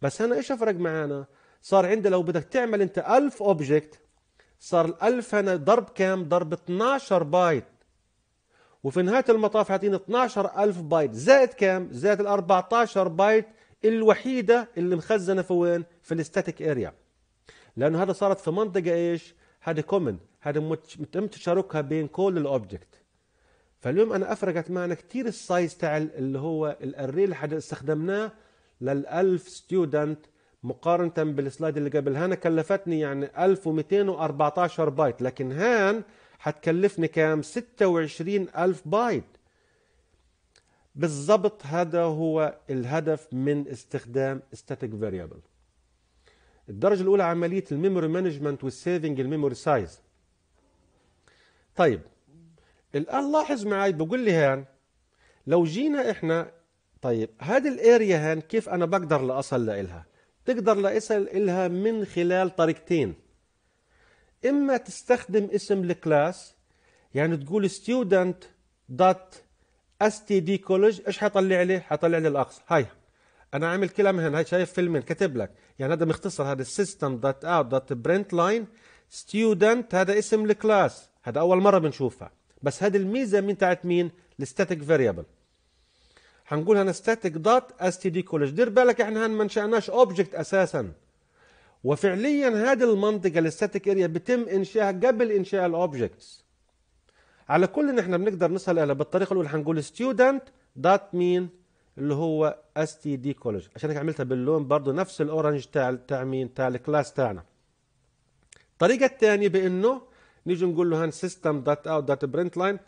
بس هنا ايش افرق معانا صار عندي لو بدك تعمل انت 1000 اوبجكت صار ال1000 هنا ضرب كام ضرب 12 بايت وفي نهايه المطاف حاطين 12000 بايت زائد كام زائد ال 14 بايت الوحيده اللي مخزنه في وين في الستاتيك اريا لانه هذا صارت في منطقه ايش هذا كومن هذا متم تشاركها بين كل الاوبجكت فاليوم انا افرقت معنا كثير السايز تاع اللي هو الاري اللي حد استخدمناه لل1000 ستودنت مقارنه بالسلايد اللي قبل هنا كلفتني يعني 1214 بايت لكن هان حتكلفني كام 26000 بايت بالضبط هذا هو الهدف من استخدام static variable الدرجة الأولى عملية الميموري مانجمنت والسيفنج الميموري سايز طيب الآن لاحظ معي بقول لي هان لو جينا إحنا طيب هذه الاريا هان كيف أنا بقدر لأصل لإلها تقدر لأصل إلها من خلال طريقتين إما تستخدم اسم الكلاس يعني تقول student اس تي دي كولج ايش حيطلع لي؟ حيطلع لي الاقصى هاي انا عامل كلام هنا هاي شايف فيلمين كاتب لك يعني هذا مختصر هذا السيستم دوت اوت دوت برنت لاين ستيودنت هذا اسم الكلاس هذا اول مره بنشوفها بس هذه الميزه من تاعت مين؟ الستاتيك فاريبل حنقول هنا ستاتيك دوت اس تي دي كولج دير بالك احنا ما انشاناش اوبجكت اساسا وفعليا هذه المنطقه الستاتيك اريا بتم انشائها قبل انشاء الاوبجكتس على كل ان احنا بنقدر نسهل على بالطريقه الاولى هنقول ستودنت دوت مين اللي هو اس تي دي كولج عشان هيك عملتها باللون برضه نفس الاورنج تاع تاع مين تاع الكلاس تاعنا الطريقه الثانيه بانه نيجي نقول له هان سيستم دوت اوت دوت برنت لاين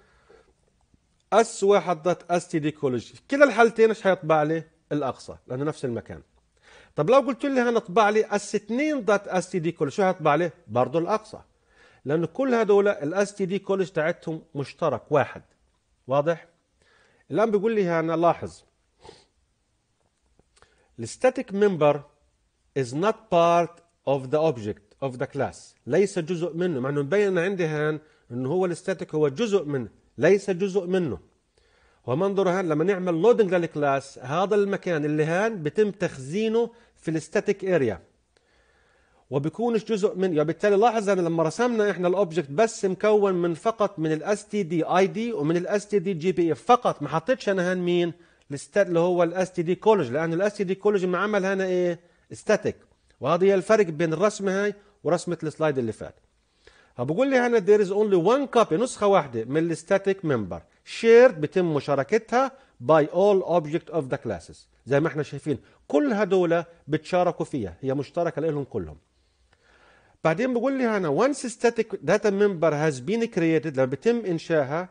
اس واحد دوت اس تي دي كولج كلا الحالتين ايش حيطبع لي الاقصى لانه نفس المكان طب لو قلت لي هنطبع لي اس 2 دوت اس تي دي كولج شو حيطبع لي برضه الاقصى لأن كل هذول الاس تي دي كولج تاعتهم مشترك واحد واضح؟ الآن بيقول لي أنا لاحظ الستاتيك member is not part of the object of the class ليس جزء منه مع انه مبين عندي هان انه هو الستاتيك هو جزء منه ليس جزء منه ومنظر هان لما نعمل لودنج للكلاس هذا المكان اللي هان بتم تخزينه في الستاتيك اريا وبكونش جزء من وبالتالي يعني لاحظ انا لما رسمنا احنا الاوبجكت بس مكون من فقط من الاس تي دي اي دي ومن الاس تي دي جي بي اف فقط ما حطيتش انا هان مين الستات اللي هو الاس تي دي كولج لان الاس تي دي كولج ما عمل هنا ايه ستاتيك وهذا هي الفرق بين الرسمه هاي ورسمه السلايد اللي فات فبقول لي هنا there is only one copy نسخه واحده من الستاتيك ممبر شيرد بتم مشاركتها by all object of the classes زي ما احنا شايفين كل هدول بتشاركوا فيها هي مشتركه لهم كلهم بعدين بقول لي هنا وانس ستاتيك داتا ممبر هاز بين كرييتد لما بيتم انشائها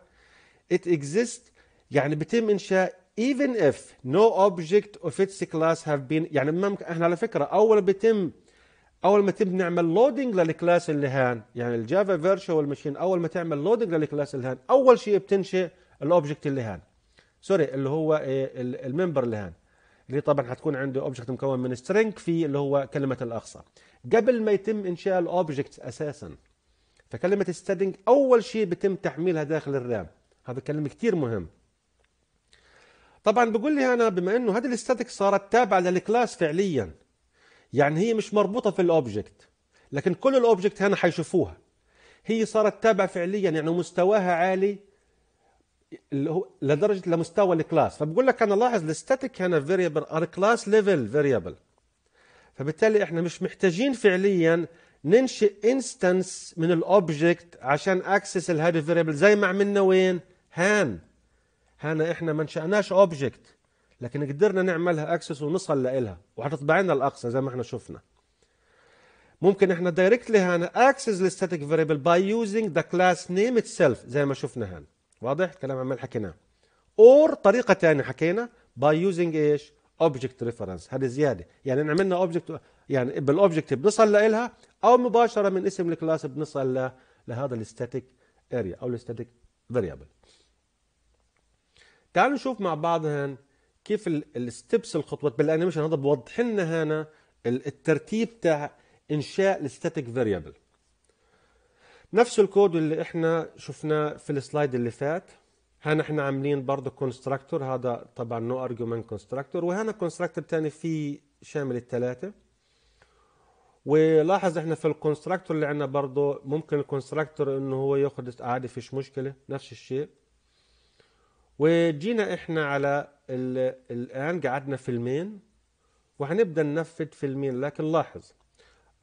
ات اكزيست يعني بيتم انشاء even if no object of its class have been يعني ممكن احنا على فكره اول بيتم اول ما تبني نعمل لودنج للكلاس اللي هان يعني الجافا فيرتشوال ماشين اول ما تعمل لودنج للكلاس اللي هان اول شيء بتنشئ الاوبجكت اللي هان سوري اللي هو إيه، الممبر اللي هان اللي طبعا حتكون عنده اوبجكت مكون من سترينج في اللي هو كلمه الاقصى قبل ما يتم انشاء الاوبجكت اساسا فكلمه سترينج اول شيء بيتم تحميلها داخل الرام هذا كلام كثير مهم طبعا بقول لي انا بما انه هذه الاستاتيك صارت تابعه للكلاس فعليا يعني هي مش مربوطه في الاوبجكت لكن كل الاوبجكت هنا حيشوفوها هي صارت تابعه فعليا يعني مستواها عالي اللي هو لدرجه لمستوى الكلاس فبقول لك انا لاحظ الستاتيك هنا فيريبل ار كلاس ليفل فيريبل فبالتالي احنا مش محتاجين فعليا ننشئ انستنس من الاوبجكت عشان اكسس الهذه فيريبل زي ما عملنا وين هان هنا احنا ما انشأناش اوبجكت لكن قدرنا نعملها اكسس ونصل لها وهتطبع لنا الاقصى زي ما احنا شفنا ممكن احنا دايركتلي هنا اكسس الستاتيك فيريبل باي يوزنج ذا كلاس نيم اتسلف زي ما شفنا هنا واضح الكلام عمال حكيناه اور طريقه ثانيه حكينا باي يوزنج ايش اوبجكت ريفرنس هذه زياده يعني عملنا اوبجكت يعني بالاوبجكت بنصل لها او مباشره من اسم الكلاس بنصل له لهذا الستاتيك اريا او الستاتيك فاريبل تعالوا نشوف مع بعض هان كيف الستبس الخطوات بالانيميشن هذا بوضح لنا هنا الترتيب تاع انشاء الستاتيك فاريبل نفس الكود اللي احنا شفناه في السلايد اللي فات هنا احنا عاملين برضه كونستراكتور هذا طبعا نو ارجيومنت كونستراكتور وهنا كونستراكتور تاني في شامل الثلاثه ولاحظ احنا في الكونستراكتور اللي عندنا برضه ممكن الكونستراكتور انه هو ياخد عادي فيش مشكله نفس الشيء وجينا احنا على الان قعدنا في المين وهنبدا ننفذ في المين لكن لاحظ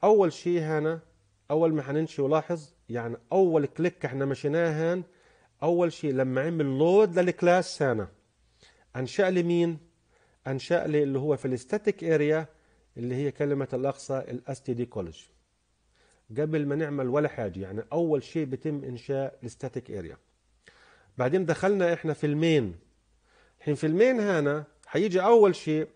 اول شيء هنا اول ما هنمشي ولاحظ يعني اول كليك احنا مشيناها اول شيء لما عمل لود للكلاس هنا انشا لي مين انشا لي اللي هو في الاستاتيك اريا اللي هي كلمه الاقصى الاس تي دي كولج قبل ما نعمل ولا حاجه يعني اول شيء بيتم انشاء الاستاتيك اريا بعدين دخلنا احنا في المين الحين في المين هنا هيجي اول شيء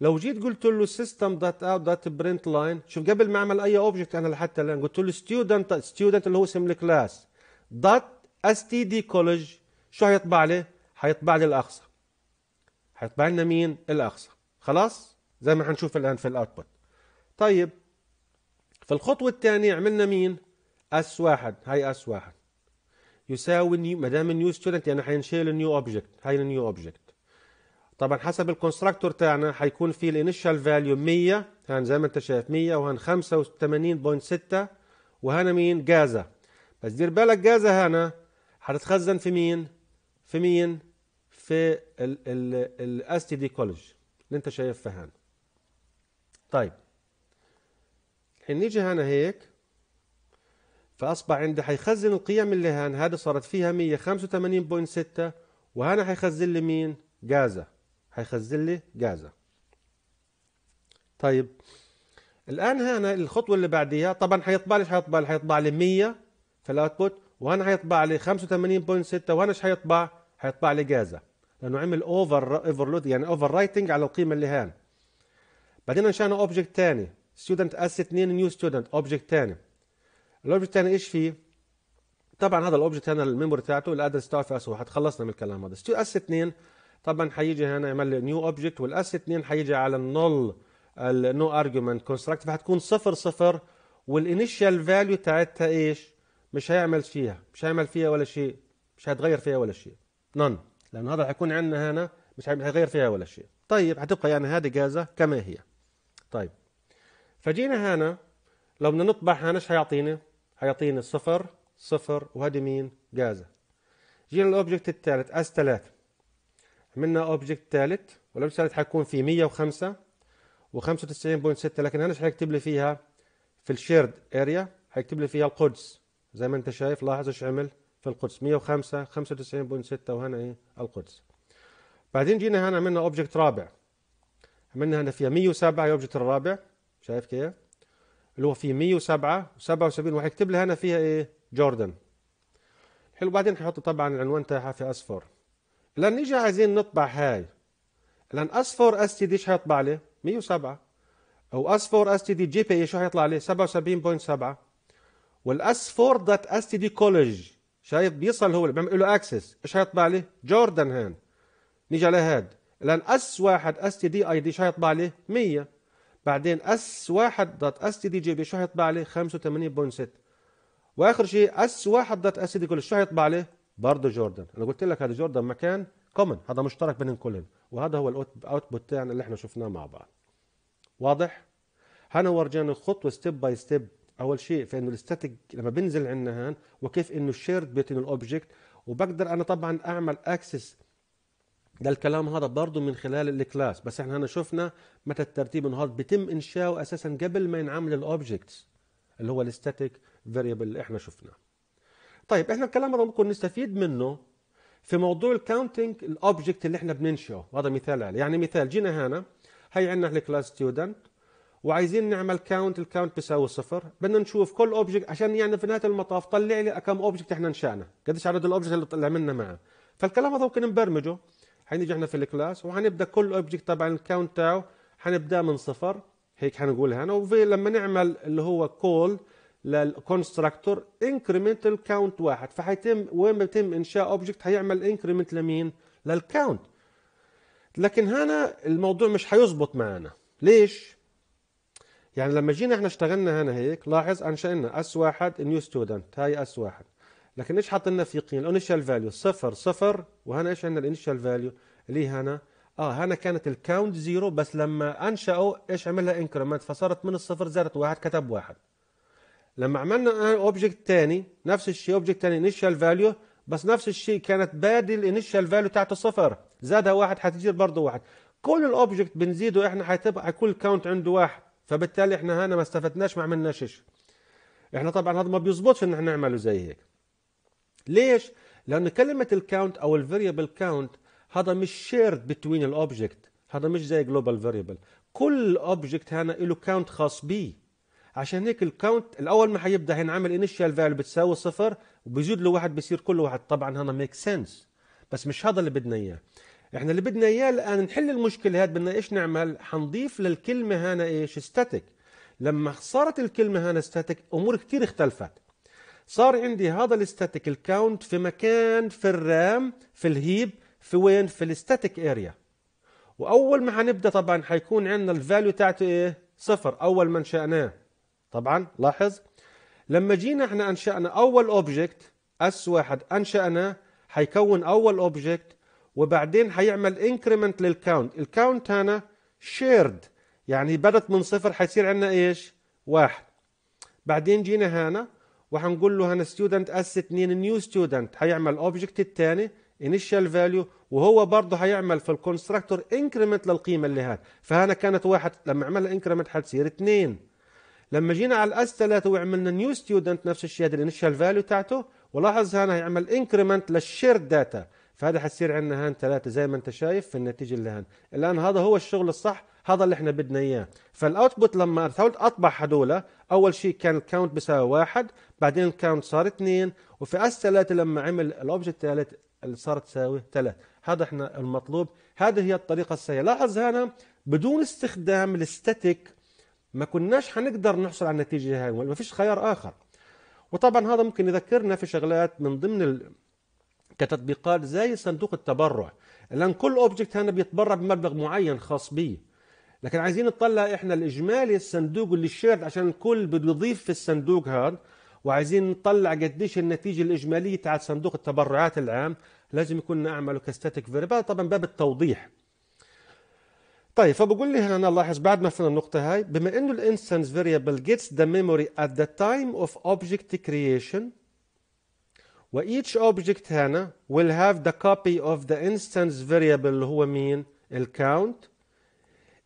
لو جيت قلت له سيستم دوت اوت دوت برنت لاين شوف قبل ما اعمل اي اوبجكت انا لحتى الان قلت له ستودنت ستودنت اللي هو اسم الكلاس دوت اس تي دي كولج شو هيطبع لي؟ هيطبع لي الاقصى هيطبع لنا مين؟ الاقصى خلاص؟ زي ما حنشوف الان في الاوتبوت طيب في الخطوة الثانية عملنا مين؟ اس واحد هاي اس واحد يساوي ما دام نيو ستودنت يعني حينشيل نيو اوبجكت هاي النيو اوبجكت طبعا حسب الكونستراكتور تاعنا هيكون في الانيشال فاليو 100 هان زي ما انت شايف 100 وهان 85.6 وهنا مين جازة بس دير بالك جازة هنا هتتخزن في مين في مين في الاس تي دي كولج اللي انت شايفها هنا طيب الحين نيجي هنا هيك فاصبح عندي حيخزن القيم اللي هان هذا صارت فيها 185.6 وهنا حيخزن لي مين جازه هيخزن لي جازة طيب الآن هنا الخطوة اللي بعديها طبعا هيطبع لي هيطبع لي هيطبع لي 100 في الأوتبوت وهنا هيطبع لي 85.6 وهنا ايش هيطبع؟ هيطبع لي جازة لأنه عمل أوفر أوفرلود يعني أوفر رايتنج على القيمة اللي هان بعدين انشأنا أوبجكت ثاني ستودنت اس 2 نيو ستودنت أوبجكت ثاني الأوبجكت الثاني ايش فيه؟ طبعا هذا الاوبجكت هنا الميموري بتاعته الادرس بتاعه في اس 1 خلصنا من الكلام هذا ستو اس 2 طبعا حيجي هنا يعمل نيو اوبجكت والاس 2 حيجي على النول النو ارجيومنت كونستراكت فحتكون صفر صفر والانيشال فاليو تاعتها ايش؟ مش هيعمل فيها مش هيعمل فيها ولا شيء مش هتغير فيها ولا شيء نون لان هذا حيكون عندنا هنا مش هيغير فيها ولا شيء طيب هتبقى يعني هذه جازة كما هي طيب فجينا هنا لو بدنا نطبع هنا ايش هيعطيني؟ هيعطيني صفر صفر وهذه مين؟ جازة جينا الاوبجكت الثالث اس ثلاثة منا اوبجكت ثالث والاوبجكت الثالث حيكون فيه 105 و95.6 لكن هنا حيكتب لي فيها في الشيرد اريا حيكتب لي فيها القدس زي ما انت شايف لاحظ ايش عمل في القدس 105 95.6 وهنا ايه القدس بعدين جينا هنا عملنا اوبجكت رابع عملنا هنا فيها 107 هي اوبجكت الرابع شايف كيف اللي هو فيه 107 و77 وحيكتب لي هنا فيها ايه جوردن حلو بعدين حيحط طبعا العنوان تاعها في اصفر نيجي عايزين نطبع هاي لان اس 4 اس تي دي ايش حيطبع لي 107 او اس 4 اس تي دي جي بي اي شو حيطلع لي 77.7 والاس 4 دوت اس تي دي كولج شايف بيصل هو بيعمل له اكسس ايش حيطبع لي جوردن هان نيجي على هاد لان اس 1 اس تي دي اي دي شو حيطبع لي 100 بعدين اس 1 دوت اس تي دي جي بي شو حيطبع لي 85.6 واخر شيء اس 1 دوت اس تي دي كولج شو حيطبع لي برضه جوردن انا قلت لك هذا جوردن مكان كومن هذا مشترك بين كلهم وهذا هو الاوتبوت تاعنا اللي احنا شفناه مع بعض واضح هنا ورجاني خطوه ستيب باي ستيب اول شيء في انه الاستاتيك لما بينزل عندنا هان وكيف انه الشيرد بين الاوبجكت وبقدر انا طبعا اعمل اكسس للكلام هذا برضه من خلال الكلاس بس احنا هنا شفنا متى الترتيب انه هذا بيتم انشاؤه اساسا قبل ما ينعمل الاوبجكتس اللي هو الاستاتيك فاريبل اللي احنا شفناه طيب احنا الكلام هذا ممكن نستفيد منه في موضوع الكاونتنج الاوبجكت اللي احنا بننشئه هذا مثال عليه يعني مثال جينا هنا هي عندنا الكلاس ستودنت وعايزين نعمل كاونت الكاونت بيساوي صفر بدنا نشوف كل اوبجكت عشان يعني في نهايه المطاف طلع لي كم اوبجكت احنا انشانا قديش عدد الاوبجكت اللي عملنا معه فالكلام هذا ممكن نبرمجه حنيجي احنا في الكلاس وحنبدا كل اوبجكت طبعا الكاونت تاعه حنبدا من صفر هيك حنقول هنا ولما نعمل اللي هو كول للكونستراكتور انكريمنتال كاونت واحد فحيتم وين ما بيتم انشاء اوبجكت هيعمل انكريمنت لمين؟ للكاونت لكن هنا الموضوع مش هيظبط معانا ليش؟ يعني لما جينا احنا اشتغلنا هنا هيك لاحظ انشأنا اس واحد نيو ستودنت هاي اس واحد لكن ايش لنا في قيمه الانيشال فاليو صفر صفر وهنا ايش عندنا الانيشال فاليو اللي هنا اه هنا كانت الكاونت زيرو بس لما انشأوا ايش عملها انكريمنت فصارت من الصفر زادت واحد كتب واحد لما عملنا اوبجكت تاني نفس الشيء اوبجكت تاني انيشال فاليو بس نفس الشيء كانت بادي انيشال فاليو تاعته صفر زادها واحد هتزيد برضه واحد كل الاوبجكت بنزيده احنا هتبقى كل كاونت عنده واحد فبالتالي احنا هنا ما استفدناش ما عملناش شيء احنا طبعا هذا ما بيزبطش ان احنا نعمله زي هيك ليش لان كلمه الكاونت او الفاريبل كاونت هذا مش شيرد بتوين الاوبجكت هذا مش زي جلوبال فاريبل كل اوبجكت هنا له كاونت خاص بيه عشان هيك الكاونت الاول ما حيبدا حينعمل انيشال فاليو بتساوي صفر وبيزيد له واحد بصير كل واحد طبعا هذا ميك سنس بس مش هذا اللي بدنا اياه احنا اللي بدنا اياه الان نحل المشكله هاد بدنا ايش نعمل حنضيف للكلمه هنا ايش ستاتيك لما صارت الكلمه هنا ستاتيك امور كثير اختلفت صار عندي هذا الستاتيك الكاونت في مكان في الرام في الهيب في وين في الستاتيك اريا واول ما حنبدا طبعا حيكون عندنا الفاليو تاعته ايه صفر اول ما انشأناه طبعا لاحظ لما جينا احنا انشأنا اول اوبجكت اس واحد انشأناه حيكون اول اوبجكت وبعدين حيعمل انكريمنت للكاونت الكاونت هنا شيرد يعني بدت من صفر حيصير عندنا ايش واحد بعدين جينا هنا وحنقول له هنا ستودنت اس 2 نيو ستودنت حيعمل الاوبجكت الثاني انيشال فاليو وهو برضه هيعمل في الكونستراكتور انكريمنت للقيمه اللي هاد فهنا كانت واحد لما عملها انكريمنت حتصير اثنين لما جينا على الاس 3 وعملنا نيو ستيودنت نفس الشيء هذا الانيشال فاليو تاعته ولاحظ هنا هيعمل انكريمنت للشير داتا فهذا حيصير عندنا هان ثلاثة زي ما انت شايف في النتيجة اللي هان الآن هذا هو الشغل الصح هذا اللي احنا بدنا اياه فالاوتبوت لما حاولت اطبع هذول اول شيء كان الكاونت بيساوي واحد بعدين الكاونت صار اثنين وفي اس ثلاثة لما عمل الاوبجكت الثالث اللي صارت تساوي ثلاث هذا احنا المطلوب هذه هي الطريقة السيئه لاحظ هنا بدون استخدام الستاتيك ما كناش هنقدر نحصل على النتيجه هاي ما فيش خيار اخر وطبعا هذا ممكن يذكرنا في شغلات من ضمن ال... كتطبيقات زي صندوق التبرع لان كل اوبجكت هنا بيتبرع بمبلغ معين خاص بيه لكن عايزين نطلع احنا الاجمالي الصندوق اللي شيرد عشان الكل بده يضيف في الصندوق هذا وعايزين نطلع قديش النتيجه الاجماليه تاعت صندوق التبرعات العام لازم يكون نعمله كستاتيك فيريبل طبعا باب التوضيح طيب فبقول لي هنا أنا لاحظ بعد فينا النقطة هاي بما إنه الانستنس variable gets the memory at the time of object creation و each object هنا will have the copy of the instance variable اللي هو مين الكاونت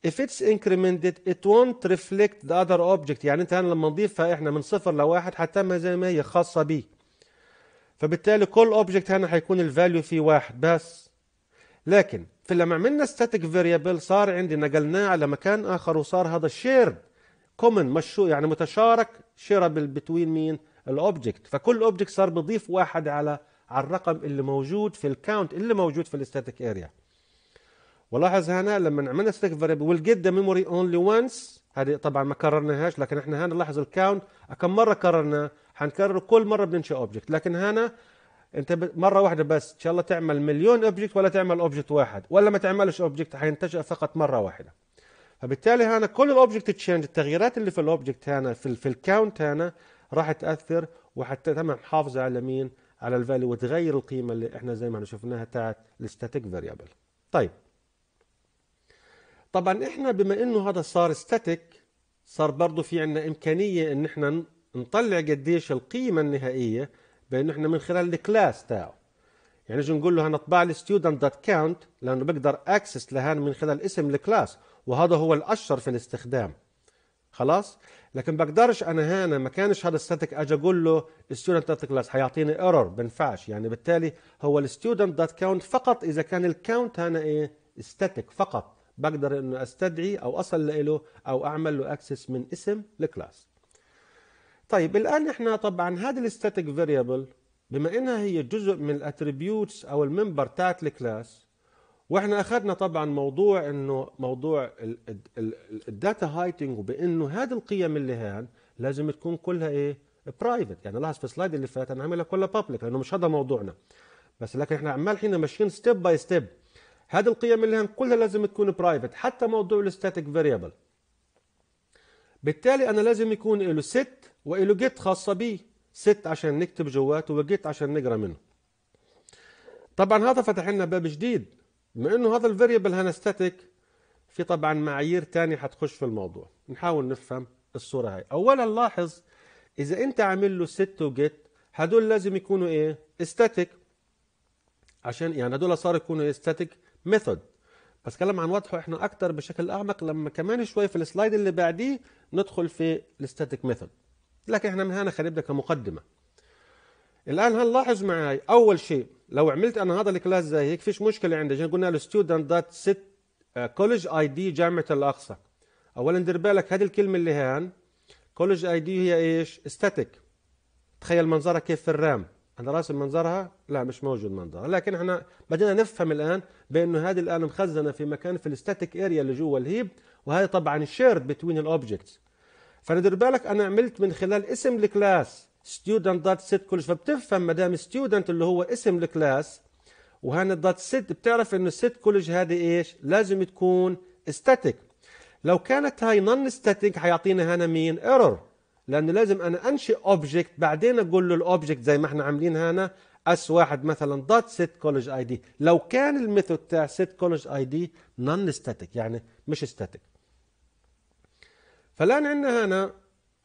if it's incremented it won't reflect the other object يعني انت هنا لما نضيفها احنا من صفر لواحد هتعملها زي ما هي خاصة بي. فبالتالي كل object هنا هيكون الفاليو فيه واحد بس لكن فلما عملنا ستاتيك فاريبل صار عندي نقلناه على مكان اخر وصار هذا شيرد كومن مشو يعني متشارك شيرابل بتوين مين الاوبجكت فكل اوبجكت صار بضيف واحد على على الرقم اللي موجود في الكاونت اللي موجود في الستاتيك اريا ولاحظ هنا لما عملنا ستاتيك فيريبل ويل جيت ذا ميموري اونلي وانس هذه طبعا ما كررناهاش لكن احنا هنا نلاحظ الكاونت كم مره كررناه حنكرره كل مره بننشئ اوبجكت لكن هنا انت مره واحده بس ان شاء الله تعمل مليون اوبجكت ولا تعمل اوبجكت واحد ولا ما تعملش اوبجكت حينتشئ فقط مره واحده فبالتالي هنا كل الاوبجكت تشينج التغييرات اللي في الاوبجكت هنا في, في الكاونت هنا راح تاثر وحتى تم محافظه على مين على الفاليو وتغير القيمه اللي احنا زي ما احنا شفناها تاعت الستاتيك فاريبل طيب طبعا احنا بما انه هذا صار ستاتيك صار برضه في عندنا امكانيه ان احنا نطلع قديش القيمه النهائيه بانه احنا من خلال الكلاس تاعه يعني نجي نقول له هنطبع لي ستودنت دوت كاونت لانه بقدر اكسس لهان من خلال اسم الكلاس وهذا هو الاشهر في الاستخدام خلاص لكن بقدرش انا هنا ما كانش هذا الستاتيك اجي اقول له ستودنت دوت كلاس حيعطيني ايرور بنفعش يعني بالتالي هو الستودنت دوت كاونت فقط اذا كان الكاونت هنا ايه ستاتيك فقط بقدر انه استدعي او اصل له او اعمل له اكسس من اسم الكلاس طيب الآن احنا طبعا هذه الستاتيك فاريبل بما انها هي جزء من الاتريبيوتس او الممبر تاعت الكلاس واحنا اخذنا طبعا موضوع انه موضوع الداتا هايتنج وبانه هذه القيم اللي هان لازم تكون كلها ايه برايفت يعني لاحظ في السلايد اللي فات انا عاملها كلها بابليك لانه مش هذا موضوعنا بس لكن احنا عمال حين ماشيين ستيب باي ستيب هذه القيم اللي هان كلها لازم تكون برايفت حتى موضوع الستاتيك فاريبل بالتالي انا لازم يكون له ست وله جيت خاصه بيه ست عشان نكتب جواته وجيت عشان نقرا منه طبعا هذا فتح لنا باب جديد بما انه هذا الفاريبل هنستاتيك في طبعا معايير تانية حتخش في الموضوع نحاول نفهم الصورة هاي اولا لاحظ اذا انت عامل له ست وجيت هدول لازم يكونوا ايه استاتيك عشان يعني هدول صار يكونوا استاتيك ميثود بس كلام عن وضحه احنا اكتر بشكل اعمق لما كمان شوي في السلايد اللي بعديه ندخل في الستاتيك ميثود لكن احنا من هنا خلينا نبدا كمقدمه الان هنلاحظ معي اول شيء لو عملت انا هذا الكلاس زي هيك فيش مشكله عندي عشان قلنا له ستودنت دوت ست كولج اي دي جامعه الاقصى اولا دير بالك هذه الكلمه اللي هان كولج اي دي هي ايش ستاتيك تخيل منظرها كيف في الرام انا راسم منظرها لا مش موجود منظرها لكن احنا بدينا نفهم الان بانه هذه الان مخزنه في مكان في الستاتيك اريا اللي جوا الهيب وهذا طبعا شيرد بتوين الاوبجكتس فانا دير بالك انا عملت من خلال اسم الكلاس ستودنت دوت سيت كلش فبتفهم ما دام ستودنت اللي هو اسم الكلاس وهنا دوت سيت بتعرف انه سيت كلش هذه ايش لازم تكون ستاتيك لو كانت هاي نون ستاتيك حيعطينا هنا مين ايرور لانه لازم انا انشئ اوبجكت بعدين اقول له الاوبجكت زي ما احنا عاملين هنا اس واحد مثلا دوت سيت كولج اي دي لو كان الميثود تاع سيت كولج اي دي نون ستاتيك يعني مش ستاتيك فالان عندنا هنا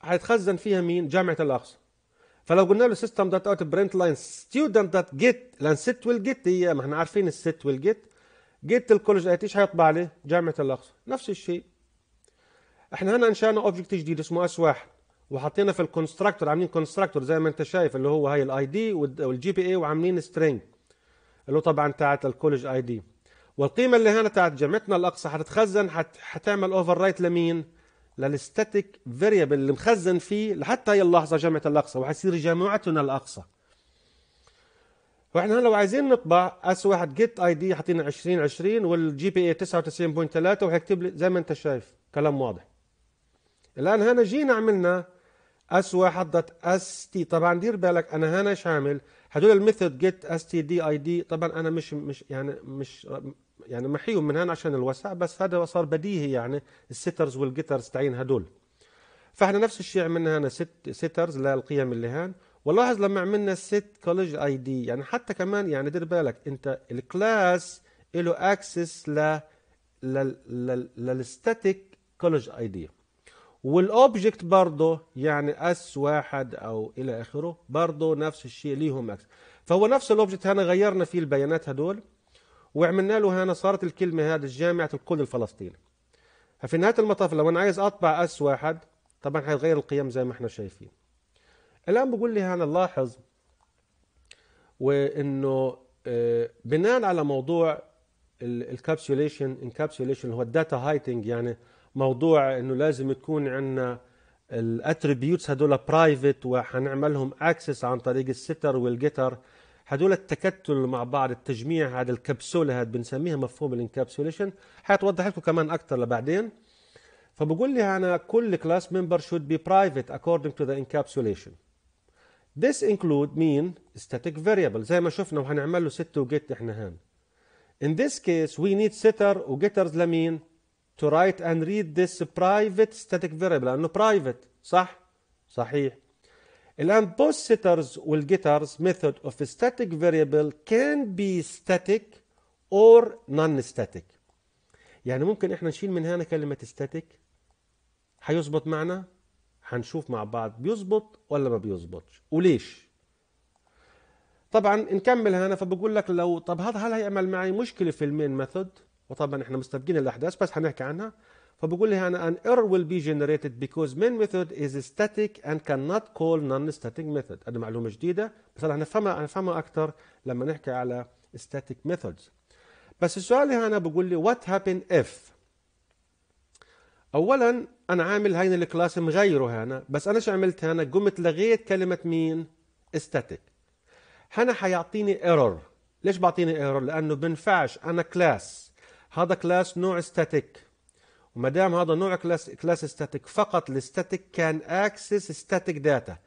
حيتخزن فيها مين؟ جامعه الاقصى فلو قلنا له سيستم دوت اوت برنت لاين ستودنت دوت جيت لان ست ويل جيت هي ما احنا عارفين الست ويل جيت جيت الكولج اي تيش حيطبع لي جامعه الاقصى نفس الشيء احنا هنا انشانا اوبجكت جديد اسمه اس واحد وحطينا في الكونستراكتور عاملين كونستراكتور زي ما انت شايف اللي هو هاي الاي دي والجي بي اي وعاملين سترينج اللي هو طبعا تاعت الكولج اي دي والقيمه اللي هنا تاعت جامعتنا الاقصى حتتخزن حتعمل اوفر رايت لمين؟ للستاتيك فيريبل اللي مخزن فيه لحتى هي اللحظه جامعه الاقصى وحيصير جامعتنا الاقصى واحنا لو عايزين نطبع اس واحد جيت اي دي حاطين 20 20 والجي بي اي 99.3 وهيكتب لي زي ما انت شايف كلام واضح الان هنا جينا عملنا اس واحد دوت اس تي طبعا دير بالك انا هنا ايش عامل هدول الميثود جيت اس تي دي اي دي طبعا انا مش مش يعني مش يعني محيهم من هنا عشان الوسع بس هذا صار بديهي يعني السترز والجيترز تعين هدول فاحنا نفس الشيء عملنا هنا ست سيترز للقيم اللي هان ولاحظ لما عملنا ست كولج اي دي يعني حتى كمان يعني دير بالك انت الكلاس له اكسس ل للستاتيك كولج اي دي والاوبجكت برضه يعني اس واحد او الى اخره برضه نفس الشيء ليهم اكسس فهو نفس الاوبجكت هنا غيرنا فيه البيانات هدول وعملنا له هنا صارت الكلمه هذه الجامعه الكل الفلسطيني ففي نهايه المطاف لو انا عايز اطبع اس واحد طبعا حيتغير القيم زي ما احنا شايفين الان بقول لي هنا لاحظ وانه آه، بناء على موضوع الكابسوليشن انكابسوليشن هو الداتا هايتنج يعني موضوع انه لازم تكون عندنا الاتريبيوتس هذول برايفت وحنعملهم اكسس عن طريق الستر والجيتر هدول التكتل مع بعض التجميع هذا الكبسوله هذا بنسميها مفهوم الانكابسوليشن حتوضح لكم كمان اكثر لبعدين فبقول لي انا كل كلاس ممبر شود بي برايفت اكوردنج تو ذا انكابسوليشن this include mean static variable زي ما شفنا وهنعمل له ست وجيت احنا هان in this case we need setter وجيترز لمين to write and read this private static variable لانه private صح صحيح الآن both sitters والجيتارز method of static variable can be static or non-static يعني ممكن احنا نشيل من هنا كلمة static هيظبط معنا هنشوف مع بعض بيظبط ولا ما بيظبطش وليش طبعا نكمل هنا فبقول لك لو طب هذا هل هيعمل معي مشكله في المين ميثود وطبعا احنا مستبقين الاحداث بس هنحكي عنها فبقول لي هنا an error will be generated because main method is static and cannot call non-static method هذه معلومة جديدة بس أنا هنفهمها هنفهمها أكثر لما نحكي على static methods بس السؤال هنا بقول لي what happen if أولا أنا عامل هين الكلاس مغيره هنا بس أنا شو عملت هنا قمت لغيت كلمة مين static هنا حيعطيني error ليش بعطيني error لأنه بنفعش أنا كلاس هذا كلاس نوع static وما دام هذا نوع كلاس كلاس ستاتيك فقط الستاتيك كان اكسس ستاتيك داتا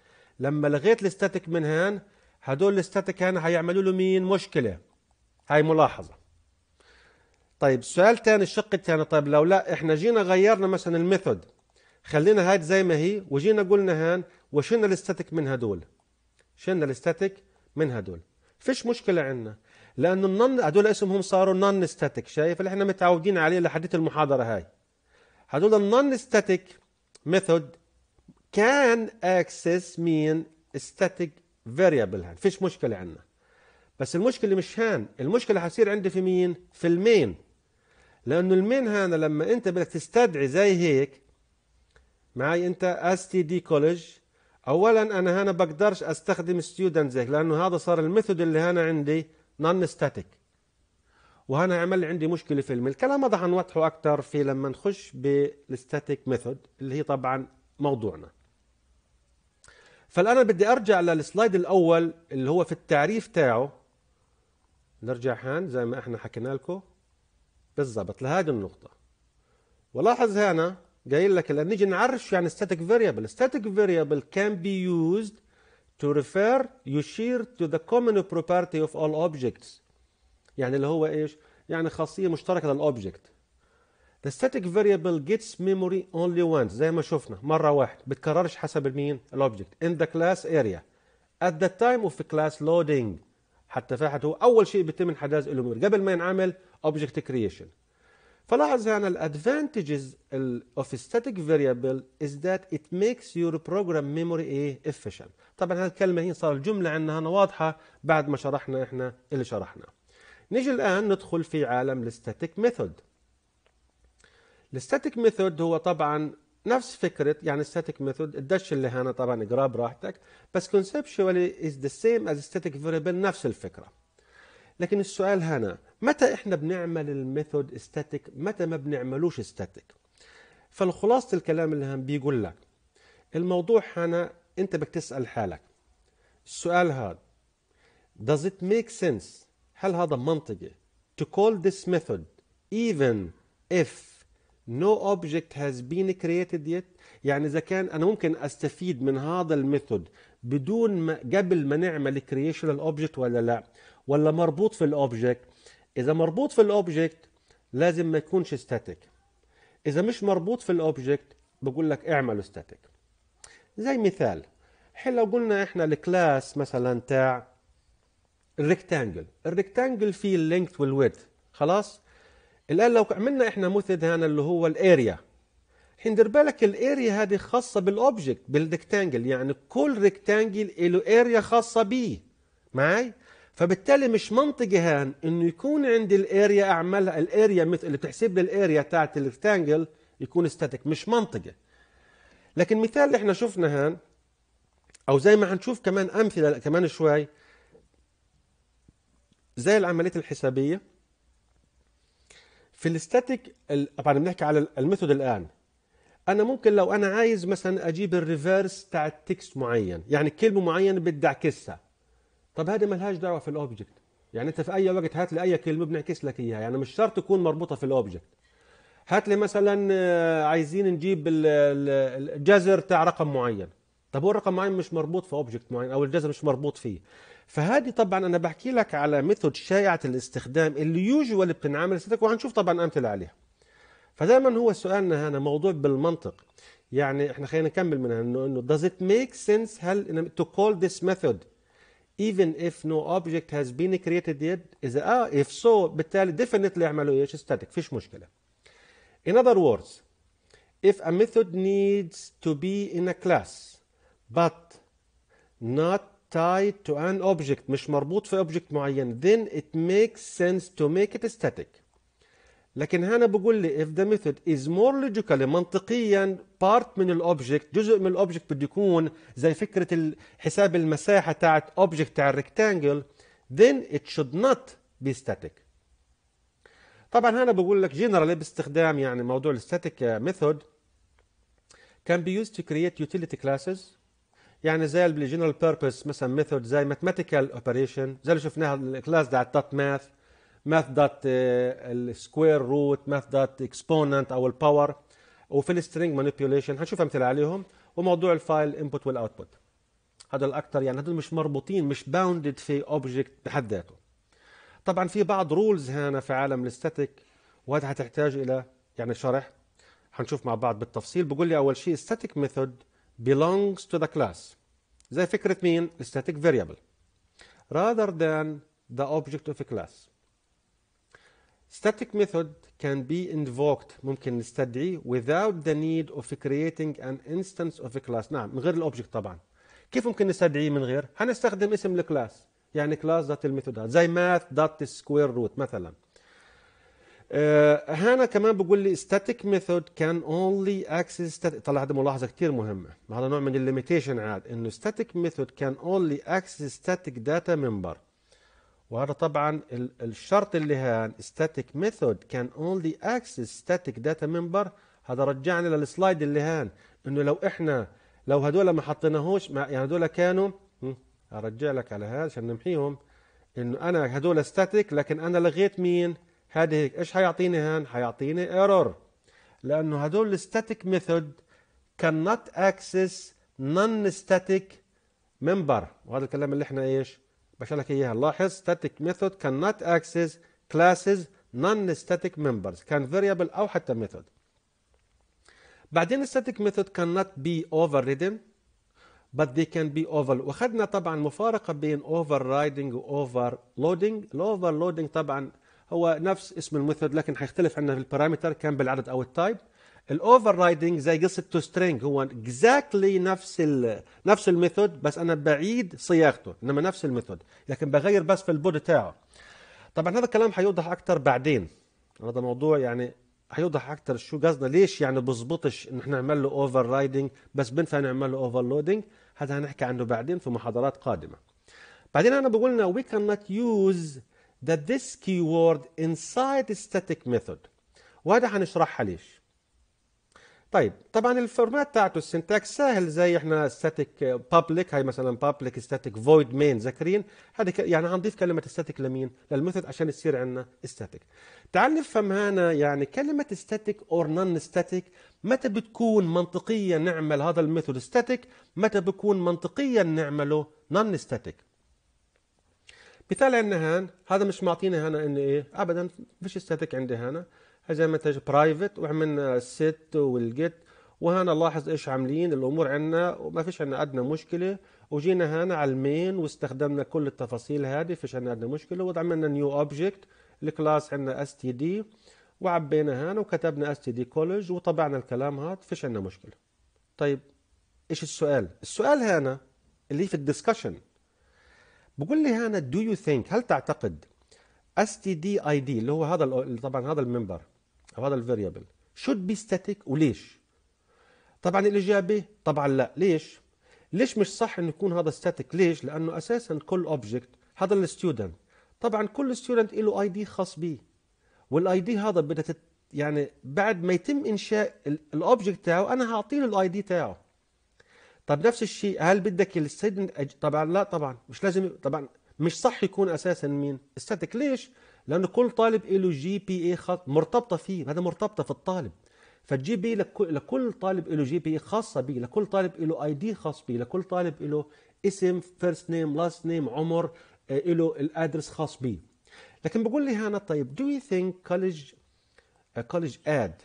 لما لغيت الستاتيك من هان هدول الستاتيك هان هيعملوا له مين مشكله هاي ملاحظه طيب السؤال الثاني الشق الثاني طيب لو لا احنا جينا غيرنا مثلا الميثود خلينا هاي زي ما هي وجينا قلنا هان وشلنا الستاتيك من هدول شلنا الستاتيك من هدول فيش مشكله عندنا لانه النن هدول اسمهم صاروا نون ستاتيك شايف اللي احنا متعودين عليه لحديث المحاضره هاي هدول النون ستاتيك ميثود كان اكسس مين ستاتيك فاريبل هان فيش مشكله عندنا بس المشكله مش هان المشكله حصير عندي في مين في المين لانه المين هان لما انت بدك تستدعي زي هيك معي انت اس تي دي كولج اولا انا هنا بقدرش استخدم ستودنت زيك لانه هذا صار الميثود اللي هنا عندي نون ستاتيك وهنا عمل عندي مشكله في الملك الكلام هذا حنوضحه اكثر في لما نخش بالستاتيك ميثود اللي هي طبعا موضوعنا فالان بدي ارجع للسلايد الاول اللي هو في التعريف تاعه نرجع هان زي ما احنا حكينا لكم بالضبط لهذه النقطه ولاحظ هنا قايل لك لما نيجي نعرف شو يعني static variable static variable can be used to refer يشير to the common property of all objects يعني اللي هو ايش يعني خاصيه مشتركه للاوبجكت The static variable gets memory only once زي ما شفنا مرة واحدة بتكررش حسب المين الاوبجكت in the class area at the time of class loading حتى فاحت هو أول شيء بيتم انحداز له memory قبل ما ينعمل object creation فلاحظ هنا advantages of static variable is that it makes your program memory إيه؟ efficient طبعا هذه الكلمة هي صار الجملة عندنا هنا واضحة بعد ما شرحنا احنا اللي شرحناه نيجي الآن ندخل في عالم الستاتيك ميثود الستاتيك ميثود هو طبعا نفس فكرة يعني static ميثود الدش اللي هنا طبعا اقراه براحتك بس conceptually is the same as static variable نفس الفكرة لكن السؤال هنا متى احنا بنعمل الميثود static متى ما بنعملوش static فالخلاصة الكلام اللي هم بيقول لك الموضوع هنا انت بدك تسأل حالك السؤال هذا does it make sense هل هذا منطقي to call this method even if no object has been created yet يعني إذا كان أنا ممكن أستفيد من هذا الميثود بدون ما قبل ما نعمل creation للأوبجكت ولا لا ولا مربوط في الأوبجكت إذا مربوط في الأوبجكت لازم ما يكونش static إذا مش مربوط في الأوبجكت بقول لك اعمله static زي مثال حلو لو قلنا إحنا الكلاس مثلا تاع الريكتانجل الريكتانجل فيه اللينث والويدث خلاص الان لو عملنا احنا مثلث هنا اللي هو الاريا الحين دير بالك الاريا هذه خاصه بالاوبجكت بالريكتانجل يعني كل ريكتانجل له اريا خاصه بيه معي فبالتالي مش منطقي هان انه يكون عندي الاريا اعملها الاريا مثل اللي بتحسب لي الاريا تاعت الريكتانجل يكون ستاتيك مش منطقي لكن مثال اللي احنا شفنا هان او زي ما هنشوف كمان امثله كمان شوي زي العمليات الحسابيه في الاستاتيك طبعا بنحكي على الميثود الان انا ممكن لو انا عايز مثلا اجيب الريفيرس تاع التكست معين يعني كلمه معينه بدي اعكسها طب هذا لهاش دعوه في الاوبجكت يعني انت في اي وقت هات لي اي كلمه بنعكس لك اياها يعني مش شرط تكون مربوطه في الاوبجكت هات لي مثلا آه، عايزين نجيب الجذر تاع رقم معين طب هو الرقم معين مش مربوط في اوبجكت معين او الجذر مش مربوط فيه فهذه طبعا انا بحكي لك على ميثود شائعه الاستخدام اللي يوجوال بتنعمل ستك وهنشوف طبعا امثله عليها فدائما هو سؤالنا هنا موضوع بالمنطق يعني احنا خلينا نكمل منها انه انه does it make sense هل to call this method even if no object has been created yet اذا اه if so بالتالي definitely اعملوا ايش static فيش مشكله in other words if a method needs to be in a class but not tied to an object مش مربوط في object معين then it makes sense to make it static لكن هنا بقول لي if the method is more logically منطقيا part من الاوبجكت جزء من الاوبجكت بده يكون زي فكرة حساب المساحة تاعت object تاع الريكتانجل then it should not be static طبعا هنا بقول لك جنرالي باستخدام يعني موضوع الستاتيك ميثود can be used to create utility classes يعني زي الجنرال بيربس مثلا ميثود زي ماثماتيكال اوبريشن زي اللي شفناها الكلاس بتاعت دوت ماث ماث دوت السكوير روت ماث دوت اكسبوننت او الباور وفي السترينج مانيبيوليشن هنشوف امثله عليهم وموضوع الفايل انبوت والاوتبوت هذا اكثر يعني هدول مش مربوطين مش باوندد في اوبجكت بحد ذاته طبعا في بعض رولز هنا في عالم الاستاتيك وهذا هتحتاج الى يعني شرح هنشوف مع بعض بالتفصيل بقول لي اول شيء static ميثود belongs to the class زي فكرة مين static variable rather than the object of a class static method can be invoked ممكن نستدعي without the need of creating an instance of a class نعم من غير الاوبجكت طبعا كيف ممكن نستدعيه من غير هنستخدم اسم الكلاس يعني كلاس الميثود زي math.square root مثلا هنا آه، كمان بقول لي static method can only access static طلع هذه ملاحظه كثير مهمه هذا نوع من الليميتيشن عاد انه static method can only access static data member وهذا طبعا الشرط اللي هان static method can only access static data member هذا رجعنا للسلايد اللي هان انه لو احنا لو هدول ما حطيناهوش يعني هدول كانوا ارجع لك على هذا عشان نمحيهم انه انا هدول static لكن انا لغيت مين هذا هيك ايش حيعطيني هان حيعطيني ايرور لانه هدول الستاتيك ميثود cannot access non static member وهذا الكلام اللي احنا ايش بشرح لك اياها لاحظ static method cannot access classes non static members كان variable او حتى method بعدين static method cannot be overridden but they can be over واخذنا طبعا مفارقه بين overriding و overloading الاوفرلودنج طبعا هو نفس اسم الميثود لكن حيختلف عندنا في البارامتر كان بالعدد او التايب الاوفر رايدنج زي قصه تو سترينج هو اكزاكتلي exactly نفس الـ نفس الميثود بس انا بعيد صياغته انما نفس الميثود لكن بغير بس في البود تاعه طبعا هذا الكلام حيوضح اكثر بعدين هذا موضوع يعني حيوضح اكثر شو قصدنا ليش يعني بزبطش ان احنا نعمل له اوفر رايدنج بس بنفع نعمل له لودنج هذا هنحكي عنه بعدين في محاضرات قادمه بعدين انا بقول لنا وي كان نوت يوز that this keyword inside static method وهذا هنشرحها ليش طيب طبعا الفورمات بتاعته السنتاكس سهل زي احنا static public هاي مثلا public static void main ذاكرين هذه يعني هنضيف كلمه static لمين للميثود عشان يصير عندنا static تعال نفهم هنا يعني كلمه static or non static متى بتكون منطقيا نعمل هذا الميثود static متى بكون منطقيا نعمله non static مثال عندنا هان هذا مش معطينا هنا انه ايه ابدا فيش ستاتيك عندي هنا زي ما انت برايفت وعملنا الست والجيت وهنا لاحظ ايش عاملين الامور عندنا وما فيش عندنا ادنى مشكله وجينا هنا على المين واستخدمنا كل التفاصيل هذه فيش عندنا ادنى مشكله وعملنا نيو اوبجكت الكلاس عندنا اس تي دي وعبينا هنا وكتبنا اس تي دي كولج وطبعنا الكلام هذا فيش عندنا مشكله طيب ايش السؤال السؤال هنا اللي في الديسكشن بقول لي هانا دو يو ثينك هل تعتقد اس تي دي اي دي اللي هو هذا طبعا هذا المنبر او هذا الفاريبل شود بي ستاتيك وليش؟ طبعا الاجابه طبعا لا ليش؟ ليش مش صح انه يكون هذا ستاتيك ليش؟ لانه اساسا كل اوبجكت هذا الستودنت طبعا كل ستودنت له اي دي خاص به والاي دي هذا بدها يعني بعد ما يتم انشاء الاوبجكت تاعه انا هعطيه الاي دي تاعه طب نفس الشيء هل بدك السجن أج... طبعا لا طبعا مش لازم طبعا مش صح يكون اساسا مين استاتيك ليش لانه كل طالب له جي بي اي خط مرتبطه فيه هذا مرتبطه في الطالب فالجي بي إيه لك... لكل طالب له جي بي اي خاصه به لكل طالب له اي دي خاص به لكل طالب له اسم فيرست نيم لاست نيم عمر آه، له الادرس خاص به لكن بقول لي هانا طيب دو يو ثينك كولج كولج اد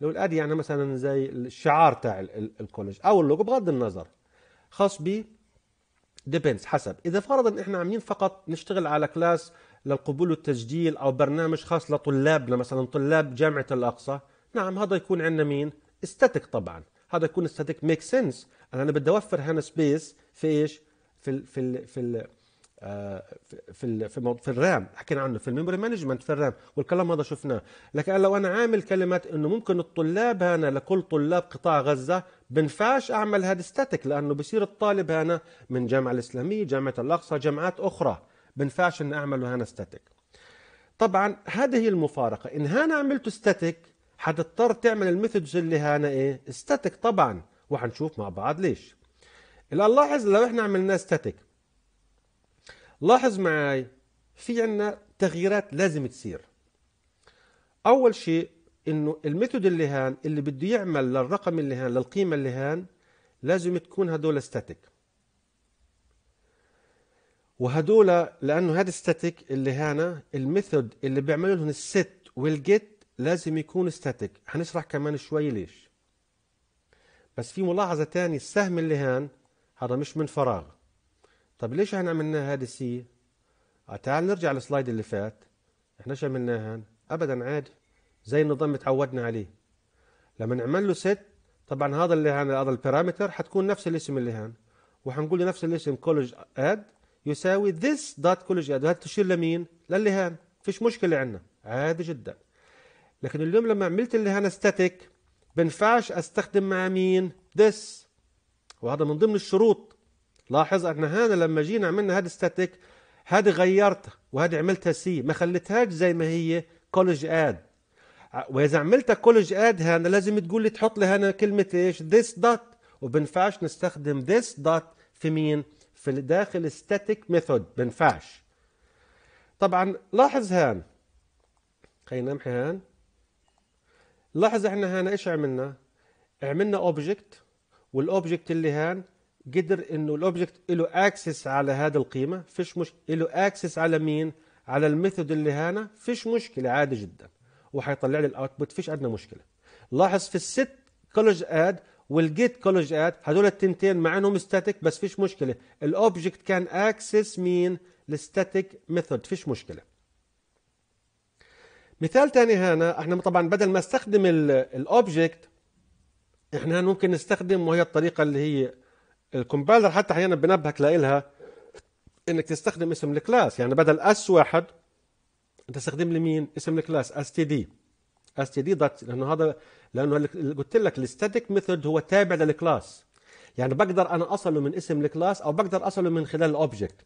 لو الاد يعني مثلا زي الشعار تاع الكولج او اللوجو بغض النظر خاص ب ديبينس حسب اذا فرضا احنا عاملين فقط نشتغل على كلاس للقبول والتسجيل او برنامج خاص لطلابنا مثلا طلاب جامعه الاقصى نعم هذا يكون عندنا مين استاتيك طبعا هذا يكون استاتيك ميك سنس انا بدي اوفر هنا سبيس في ايش في ال في ال في ال في في في الرام حكينا عنه في الميموري مانجمنت في الرام والكلام هذا شفناه لكن لو انا عامل كلمات انه ممكن الطلاب هنا لكل طلاب قطاع غزه بنفعش اعمل هذا ستاتيك لانه بصير الطالب هنا من جامعه الاسلاميه جامعه الاقصى جامعات اخرى بنفعش ان اعمله هنا ستاتيك طبعا هذه هي المفارقه ان هنا عملته ستاتيك حتضطر تعمل الميثودز اللي هنا ايه ستاتيك طبعا وحنشوف مع بعض ليش لاحظ لو احنا عملناه ستاتيك لاحظ معي في عنا تغييرات لازم تصير اول شيء انه الميثود اللي هان اللي بده يعمل للرقم اللي هان للقيمه اللي هان لازم تكون هدول ستاتيك وهدول لانه هذا ستاتيك اللي هانا الميثود اللي بيعملوا لهم الست والجيت لازم يكون ستاتيك هنشرح كمان شوي ليش بس في ملاحظه تانية السهم اللي هان هذا مش من فراغ طيب ليش احنا عملنا هذه السي آه، تعال نرجع للسلايد اللي فات احنا ايش عملناها ابدا عادي زي النظام اللي تعودنا عليه لما نعمل له ست طبعا هذا اللي هان هذا البارامتر حتكون نفس الاسم اللي هان وحنقول له نفس الاسم كولج اد يساوي ذس دوت كولج اد وهذا تشير لمين للي هان فيش مشكله عندنا عادي جدا لكن اليوم لما عملت اللي هان ستاتيك بنفعش استخدم مع مين ذس وهذا من ضمن الشروط لاحظ أن هنا لما جينا عملنا هذا ستاتيك هذه غيرتها وهذه عملتها سي ما خليتهاش زي ما هي كولج اد واذا عملتها كولج اد هنا لازم تقول لي تحط لي هنا كلمه ايش this dot وبنفعش نستخدم this dot في مين في داخل static method بنفعش طبعا لاحظ هان خلينا نمحي هان لاحظ احنا هنا ايش عملنا عملنا اوبجكت والاوبجكت اللي هان قدر انه الاوبجكت له اكسس على هذا القيمه فيش مش له اكسس على مين على الميثود اللي هنا فيش مشكله عادي جدا وحيطلع لي الاوتبوت فيش ادنى مشكله لاحظ في الست كولج اد والجيت كولج اد هذول التنتين مع انهم ستاتيك بس فيش مشكله الاوبجكت كان اكسس مين الستاتيك ميثود فيش مشكله مثال ثاني هنا احنا طبعا بدل ما استخدم الاوبجكت احنا ممكن نستخدم وهي الطريقه اللي هي الكومبايلر حتى احيانا بنبهك لإلها انك تستخدم اسم الكلاس يعني بدل اس واحد انت تستخدم لي مين اسم الكلاس اس تي دي اس تي دي دوت لانه هذا لانه قلت لك الستاتيك ميثود هو تابع للكلاس يعني بقدر انا اصله من اسم الكلاس او بقدر اصله من خلال الاوبجكت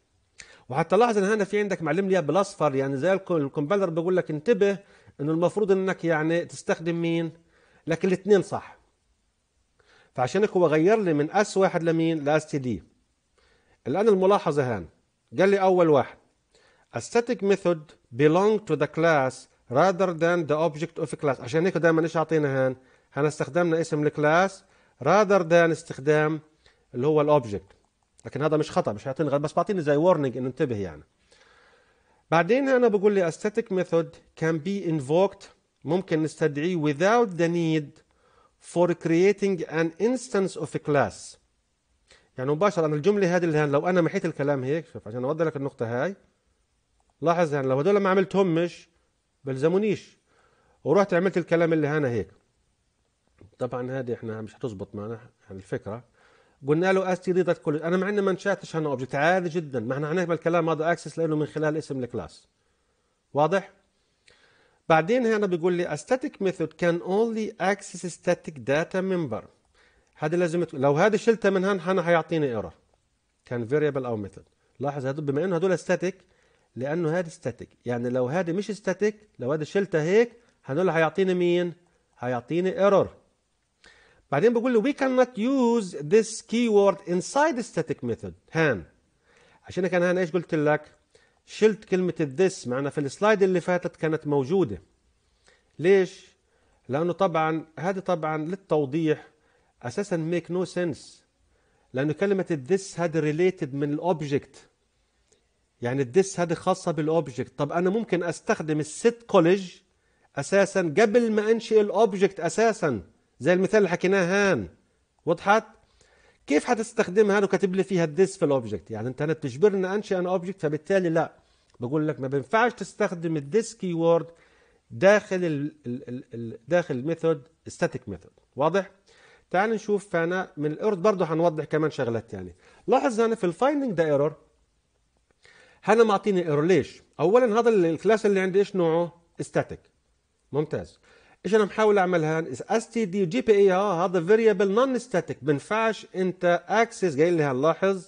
وحتى لاحظ ان هنا في عندك معلم لي بالاصفر يعني زي الكومبايلر بيقول لك انتبه انه المفروض انك يعني تستخدم مين لكن الاثنين صح فعشان هيك هو غير لي من اس واحد لمين لاس دي الان الملاحظه هان قال لي اول واحد static method belong to the class rather than the object of class عشان هيك دائما ايش اعطينا هان هان استخدمنا اسم الكلاس rather than استخدام اللي هو الاوبجكت لكن هذا مش خطا مش هيعطيني بس بعطيني زي warning انه انتبه يعني بعدين هنا بقول لي static method can be invoked ممكن نستدعيه without the need for creating an instance of a class يعني مباشرة أنا الجملة هذه اللي لو أنا محيت الكلام هيك شوف عشان أوضح لك النقطة هاي لاحظ يعني لو هدول ما عملتهمش بلزمونيش ورحت عملت الكلام اللي هنا هيك طبعا هذه احنا مش هتزبط معنا يعني الفكره قلنا له as تي دي كل انا مع اني ما انشاتش هنا اوبجكت عادي جدا ما احنا هنعمل الكلام هذا اكسس لانه من خلال اسم الكلاس واضح بعدين هنا بيقول لي a static method can only access static data member هذا لازم تقول. لو هذه شلتها من هنا هنا هيعطيني ايرور كان variable او method لاحظ هذا بما انه هذول static لانه هذا static يعني لو هذه مش static لو هذه شلتها هيك هذول هيعطيني مين هيعطيني ايرور بعدين بقول لي we cannot use this keyword inside static method هان عشان كان هان ايش قلت لك شلت كلمة الذس معنا في السلايد اللي فاتت كانت موجودة ليش؟ لأنه طبعا هذا طبعا للتوضيح أساسا ميك نو سنس لأنه كلمة الذس هذه related من الأوبجكت يعني الذس هذه خاصة بالأوبجكت طب أنا ممكن أستخدم الست كولج أساسا قبل ما أنشئ الأوبجكت أساسا زي المثال اللي حكيناه هان وضحت؟ كيف هتستخدمها هذا كاتب لي فيها الديس في الاوبجكت يعني انت انا بتجبرني انشئ ان اوبجكت فبالتالي لا بقول لك ما بينفعش تستخدم الديس كي وورد داخل الـ الـ الـ داخل الميثود ستاتيك ميثود واضح تعال نشوف انا من الارض برضه هنوضح كمان شغلات يعني لاحظ انا في الفايندنج ده ايرور هنا معطيني ايرور ليش اولا هذا الكلاس اللي عندي ايش نوعه ستاتيك ممتاز ايش انا محاول اعملها اس تي دي جي بي اي هذا فيريبل نون ستاتيك بنفعش انت اكسس قايل لي هنلاحظ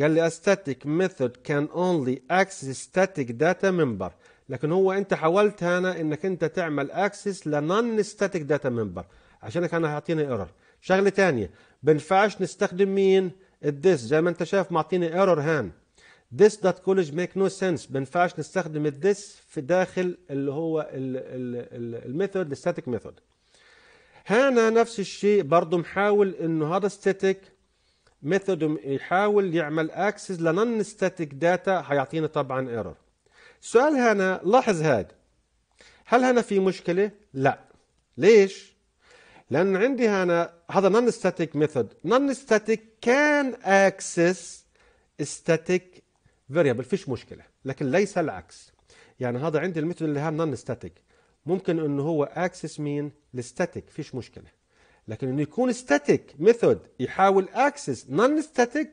قال لي استاتيك ميثود كان اونلي اكسس ستاتيك داتا ممبر لكن هو انت حاولت هنا انك انت تعمل اكسس لنون ستاتيك داتا ممبر عشان انا هيعطيني ايرور شغله ثانيه بنفعش نستخدم مين الديس زي ما انت شايف معطيني ايرور هان this dot college make no sense بنفعش نستخدم this في داخل اللي هو الميثود الستاتيك ميثود هنا نفس الشيء برضه محاول انه هذا static ميثود يحاول يعمل اكسس non static داتا هيعطينا طبعا ايرور السؤال هنا لاحظ هاد هل هنا في مشكله لا ليش لان عندي هنا هذا non static ميثود non static كان اكسس static فيريبل فيش مشكله لكن ليس العكس يعني هذا عندي الميثود اللي هي نون ستاتيك ممكن انه هو اكسس مين الستاتيك فيش مشكله لكن انه يكون ستاتيك ميثود يحاول اكسس نون ستاتيك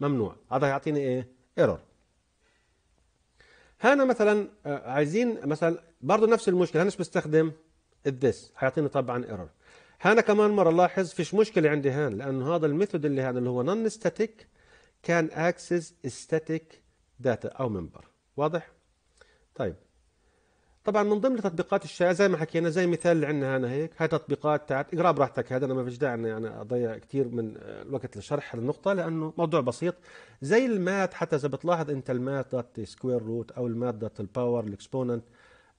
ممنوع هذا يعطيني ايه ايرور هنا مثلا آه، عايزين مثلا برضه نفس المشكله انا بستخدم الذس هيعطيني طبعا ايرور هنا كمان مره لاحظ فيش مشكله عندي هان لانه هذا الميثود اللي هان اللي هو نون ستاتيك كان اكسس ستاتيك داتا او منبر واضح طيب طبعا من ضمن التطبيقات الشائعه زي ما حكينا زي مثال اللي عندنا هنا هيك هاي تطبيقات تاعت اقرا براحتك هذا انا ما فيش داعي اني يعني اضيع كثير من آه، الوقت لشرح النقطه لانه موضوع بسيط زي المات حتى اذا بتلاحظ انت المات دوت سكوير روت او المات دوت الباور الاكسبوننت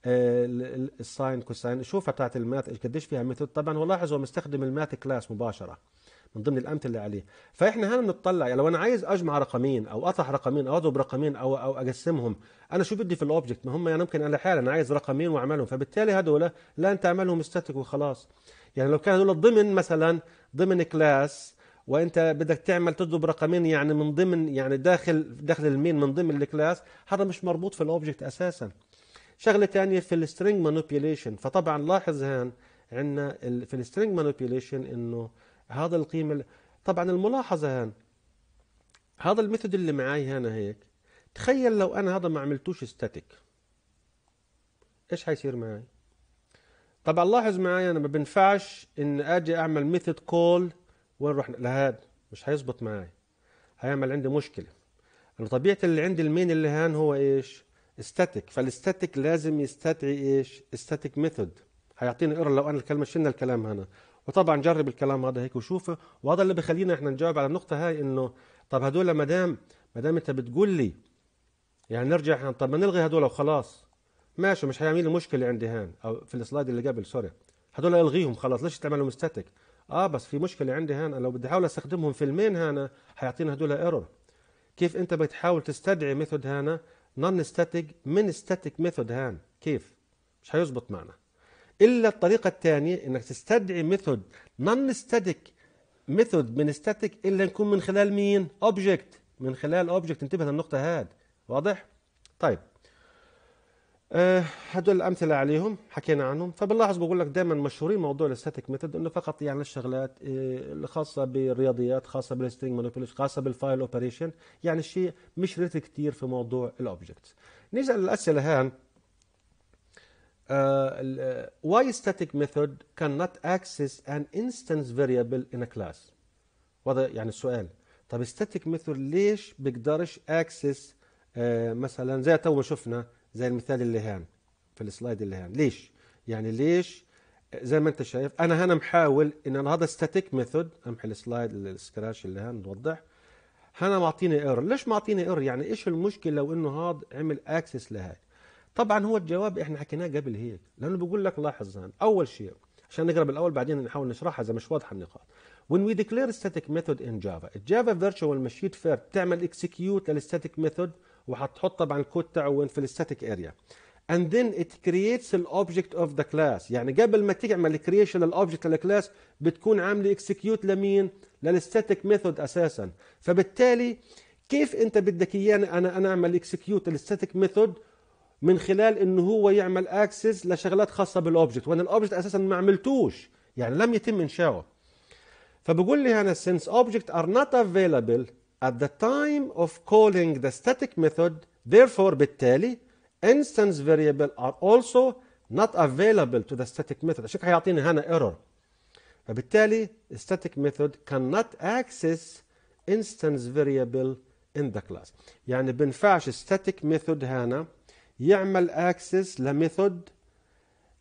الساين كوساين شوفها تاعت المات قديش فيها ميثود طبعا هو لاحظ هو مستخدم المات كلاس مباشره من ضمن الامثله اللي عليه فاحنا هنا بنطلع يعني لو انا عايز اجمع رقمين او اطرح رقمين او اضرب رقمين او او اقسمهم انا شو بدي في الاوبجكت ما هم يعني ممكن انا حالا انا عايز رقمين واعملهم فبالتالي هدول لا انت اعملهم ستاتيك وخلاص يعني لو كان هدول ضمن مثلا ضمن كلاس وانت بدك تعمل تضرب رقمين يعني من ضمن يعني داخل داخل المين من ضمن الكلاس هذا مش مربوط في الاوبجكت اساسا شغله ثانيه في السترينج مانيبيوليشن فطبعا لاحظ هان عندنا في السترينج مانيبيوليشن انه هذا القيمة طبعا الملاحظة هان هذا الميثود اللي معاي هنا هيك تخيل لو انا هذا ما عملتوش ستاتيك ايش حيصير معي طبعا لاحظ معي انا ما بنفعش ان اجي اعمل ميثود كول وين رحنا لهاد مش هيزبط معي هيعمل عندي مشكله انا طبيعه اللي عندي المين اللي هان هو ايش استاتيك فالستاتيك لازم يستدعي ايش استاتيك ميثود هيعطيني ايرور لو انا الكلمه شلنا الكلام هنا وطبعا جرب الكلام هذا هيك وشوفه وهذا اللي بخلينا احنا نجاوب على النقطه هاي انه طب هدول ما دام ما دام انت بتقول لي يعني نرجع احنا طب ما نلغي هدول وخلاص ماشي مش هيعمل لي مشكله عندي هان او في السلايد اللي قبل سوري هدول الغيهم خلاص ليش تعملوا مستاتيك اه بس في مشكله عندي هان لو بدي احاول استخدمهم في المين هانا حيعطينا هدول ايرور كيف انت بتحاول تستدعي ميثود هانا نون ستاتيك من ستاتيك ميثود هان كيف مش هيزبط معنا الا الطريقه الثانيه انك تستدعي ميثود نون ستاتيك ميثود من ستاتيك الا يكون من خلال مين اوبجكت من خلال اوبجكت انتبه للنقطه هاد واضح طيب أه هدول الأمثلة عليهم حكينا عنهم فبنلاحظ بقول لك دائما مشهورين موضوع الستاتيك ميثود انه فقط يعني الشغلات الخاصه آه، بالرياضيات خاصه بالسترينج مانيبيوليشن خاصه بالفايل اوبريشن يعني شيء مش ريت كثير في موضوع الاوبجكتس نيجي على الاسئله هان why آه، آه، static method cannot access an instance variable in a class وهذا يعني السؤال طب static method ليش بيقدرش access uh, مثلا زي تو شفنا زي المثال اللي هان في السلايد اللي هان ليش يعني ليش زي ما انت شايف انا هنا محاول ان انا هذا static method امحي السلايد السكراش اللي هان نوضح هنا معطيني ايرور ليش معطيني ايرور يعني ايش المشكله لو انه هذا عمل اكسس لهاي طبعا هو الجواب احنا حكيناه قبل هيك لانه بيقول لك لاحظ هان اول شيء عشان نقرا بالاول بعدين نحاول نشرحها اذا مش واضحه النقاط when we declare static method in java الجافا فيرتشوال ماشيت فير بتعمل اكسكيوت للستاتيك ميثود وحتحط طبعا الكود تاعه وين في الستاتيك اريا and then it creates the object of the class يعني قبل ما تعمل creation للاوبجكت للكلاس بتكون عامله execute لمين للستاتيك ميثود اساسا فبالتالي كيف انت بدك اياني انا انا اعمل execute للستاتيك ميثود من خلال انه هو يعمل اكسس لشغلات خاصه بالاوبجكت وانا الاوبجكت اساسا ما عملتوش يعني لم يتم انشاؤه فبقول لي هنا since object are not available at the time of calling the static method therefore بالتالي instance variable are also not available to the static method عشان كده هيعطيني هنا error فبالتالي static method cannot access instance variable in the class يعني بنفعش static method هنا يعمل اكسس لميثود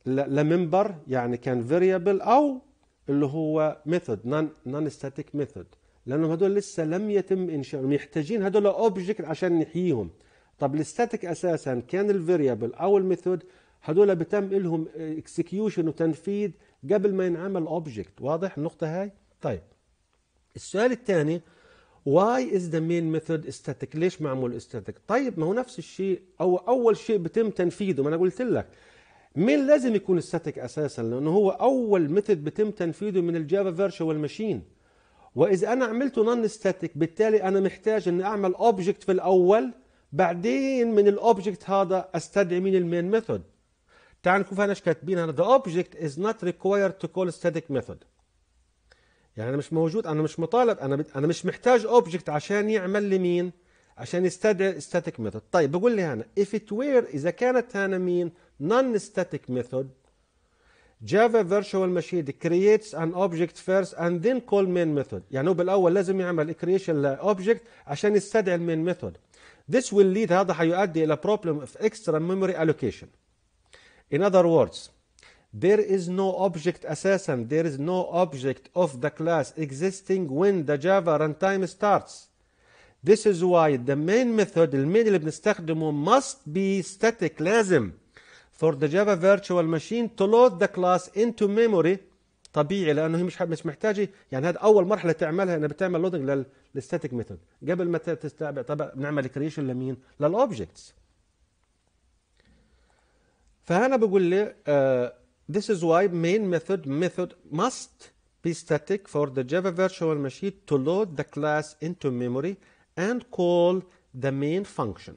لمنبر يعني كان فيريبل او اللي هو ميثود نون نون ستاتيك ميثود لانهم هدول لسه لم يتم انشائهم محتاجين هدول اوبجكت عشان نحييهم طب الستاتيك اساسا كان الفيريبل او الميثود هدول بتم لهم اكسكيوشن وتنفيذ قبل ما ينعمل اوبجكت واضح النقطه هاي طيب السؤال الثاني واي از ذا مين ميثود استاتيك ليش معمول استاتيك طيب ما هو نفس الشيء او اول شيء بتم تنفيذه ما انا قلت لك مين لازم يكون استاتيك اساسا لانه هو اول ميثود بتم تنفيذه من الجافا فيرتشوال ماشين واذا انا عملته نون ستاتيك بالتالي انا محتاج اني اعمل اوبجكت في الاول بعدين من الاوبجكت هذا استدعي مين المين ميثود تعال نشوف انا ايش كاتبين هنا the object is not required to call static method يعني انا مش موجود انا مش مطالب انا انا مش محتاج اوبجكت عشان يعمل لي مين عشان يستدعي static method طيب بقول لي هنا if it were اذا كانت هنا مين non static method Java virtual machine creates an object first and then call main method يعني هو بالاول لازم يعمل creation لاوبجكت عشان يستدعي المين method this will lead هذا حيؤدي الى problem of extra memory allocation in other words there is no object أساسا there is no object of the class existing when the Java runtime starts This is why the main method المين اللي بنستخدمه must be static لازم for the Java virtual machine to load the class into memory طبيعي لانه هي مش مش محتاجه يعني هذا اول مرحله تعملها انها بتعمل لودنج للستاتيك ميثود قبل ما تستعمل طبعا بنعمل كريشن لمين؟ للاوبجكتس فهنا بقول لي آه This is why main method method must be static for the Java virtual machine to load the class into memory and call the main function.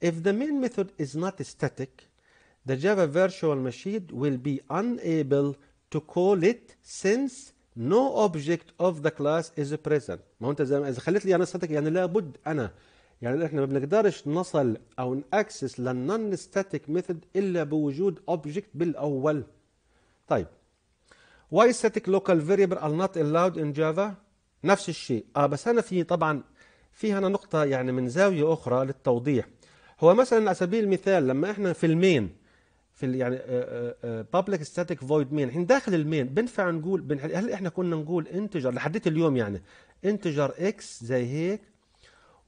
If the main method is not static, the Java virtual machine will be unable to call it since no object of the class is present. يعني احنا ما بنقدرش نصل او ناكسس للنون ستاتيك ميثود الا بوجود اوبجكت بالاول طيب why static local فيريبل are not allowed in java نفس الشيء اه بس انا في طبعا في هنا نقطه يعني من زاويه اخرى للتوضيح هو مثلا على سبيل المثال لما احنا في المين في يعني بابليك ستاتيك فويد مين الحين داخل المين بنفع نقول هل احنا كنا نقول انتجر لحد اليوم يعني انتجر اكس زي هيك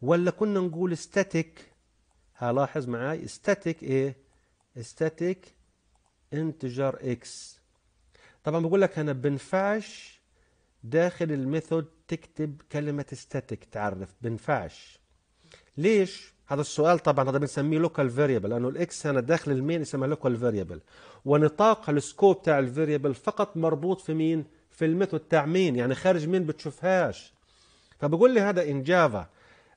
ولا كنا نقول ستاتيك هلاحظ معي ستاتيك ايه ستاتيك انتجر اكس طبعا بقول لك انا بنفعش داخل الميثود تكتب كلمة ستاتيك تعرف بنفعش ليش هذا السؤال طبعا هذا بنسميه لوكال فاريبل لانه الاكس هنا داخل المين اسمها لوكال فاريبل ونطاق السكوب تاع الفاريبل فقط مربوط في مين في الميثود تاع مين يعني خارج مين بتشوفهاش فبقول لي هذا ان جافا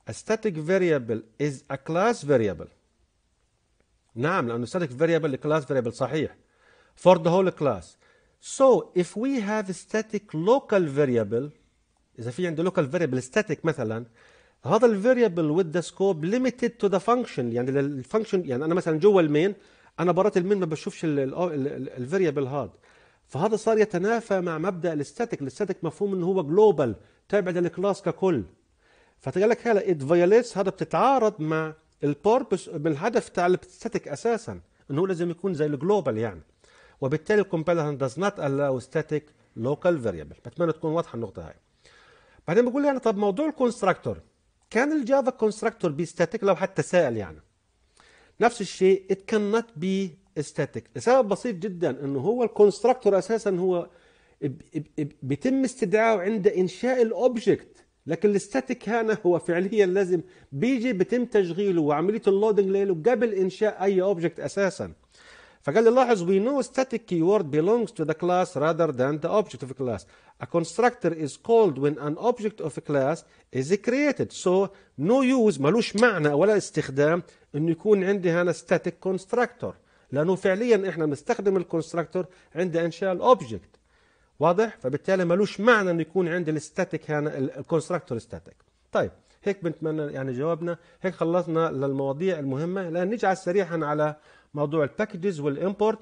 A static variable is a class variable. نعم لأنه static variable class variable صحيح. For the whole class. So if we have static local variable إذا في عنده local variable static مثلا هذا ال variable with the scope limited to the function يعني لل function يعني أنا مثلا جوا المين أنا برات المين ما بشوفش ال variable هذا فهذا صار يتنافى مع مبدا ال static مفهوم إنه هو global تابع للكلاس ككل فتقال لك هلا ات فايوليتس هذا بتتعارض مع البوربس بالهدف تاع الستاتيك اساسا انه لازم يكون زي الجلوبال يعني وبالتالي الكومبيلر داز نوت الاو ستاتيك لوكال فاريبل بتمنى تكون واضحه النقطه هاي بعدين بقول يعني طب موضوع الكونستراكتور كان الجافا كونستراكتور بي ستاتيك لو حتى سائل يعني نفس الشيء ات كان نوت بي ستاتيك لسبب بسيط جدا انه هو الكونستراكتور اساسا هو بيتم استدعائه عند انشاء الاوبجكت لكن الستاتيك هنا هو فعليا لازم بيجي بتم تشغيله وعمليه اللودنج له قبل انشاء اي اوبجكت اساسا فقال لي لاحظ وي نو ستاتيك كي وورد بيلونجز تو ذا كلاس راذر ذان ذا اوبجكت اوف كلاس A constructor is called when an object of a class is created. So no use ملوش معنى ولا استخدام انه يكون عندي هنا static constructor لانه فعليا احنا بنستخدم الكونستراكتور عند انشاء الاوبجكت. واضح فبالتالي ملوش معنى انه يكون عندي الستاتيك هنا الكونستراكتور ستاتيك طيب هيك بنتمنى يعني جاوبنا هيك خلصنا للمواضيع المهمه لان نيجي على السريع على موضوع الباكجز والامبورت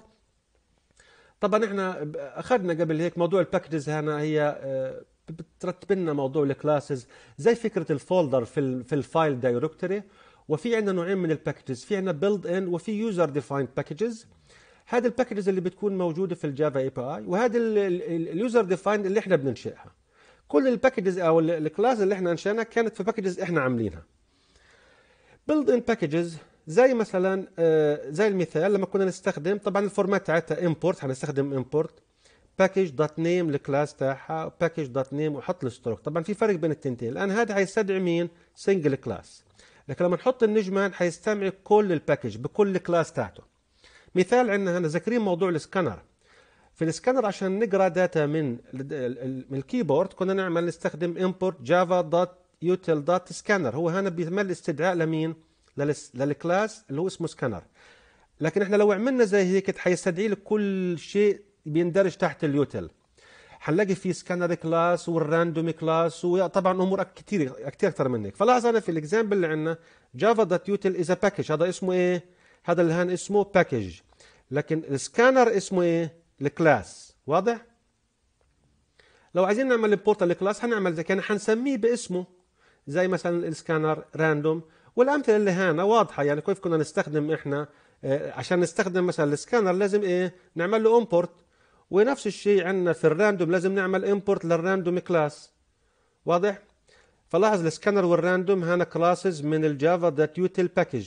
طبعا احنا اخذنا قبل هيك موضوع الباكجز هنا هي آه، بترتب لنا موضوع الكلاسز زي فكره الفولدر في في الفايل دايركتوري وفي عندنا نوعين من الباكجز في عندنا بيلد ان وفي يوزر ديفايند باكجز هذا الباكجز اللي بتكون موجوده في الجافا اي بي اي وهذا اليوزر ديفايند اللي احنا بننشئها كل الباكجز او الكلاس اللي احنا انشأناها كانت في باكجز احنا عاملينها بيلد ان باكجز زي مثلا آه، زي المثال لما كنا نستخدم طبعا الفورمات تاعتها امبورت هنستخدم امبورت باكج دوت نيم للكلاس تاعها باكج دوت نيم وحط الاشتراك طبعا في فرق بين التنتين الان هذا حيستدعي مين سنجل كلاس لكن لما نحط النجمان هيستمع كل الباكج بكل كلاس تاعته مثال عندنا هنا ذاكرين موضوع السكانر في السكانر عشان نقرا داتا من من الكيبورد كنا نعمل نستخدم import سكانر هو هنا بيعمل استدعاء لمين؟ للكلاس اللي هو اسمه سكانر لكن احنا لو عملنا زي هيك حيستدعي لك كل شيء بيندرج تحت اليوتيل حنلاقي في سكانر كلاس والراندوم كلاس وطبعا امور كثير كثير اكثر منك فلاحظ انا في الاكزامبل اللي عندنا جافا دوت يوتيل از باكج هذا اسمه ايه؟ هذا اللي هان اسمه باكج لكن السكانر اسمه ايه الكلاس واضح لو عايزين نعمل امبورت للكلاس هنعمل زي كان هنسميه باسمه زي مثلا السكانر راندوم والامثله اللي هنا واضحه يعني كيف كنا نستخدم احنا آه، عشان نستخدم مثلا السكانر لازم ايه نعمل له امبورت ونفس الشيء عندنا في الراندوم لازم نعمل امبورت للراندوم كلاس واضح فلاحظ السكانر والراندوم هنا كلاسز من الجافا ذات يوتيل باكج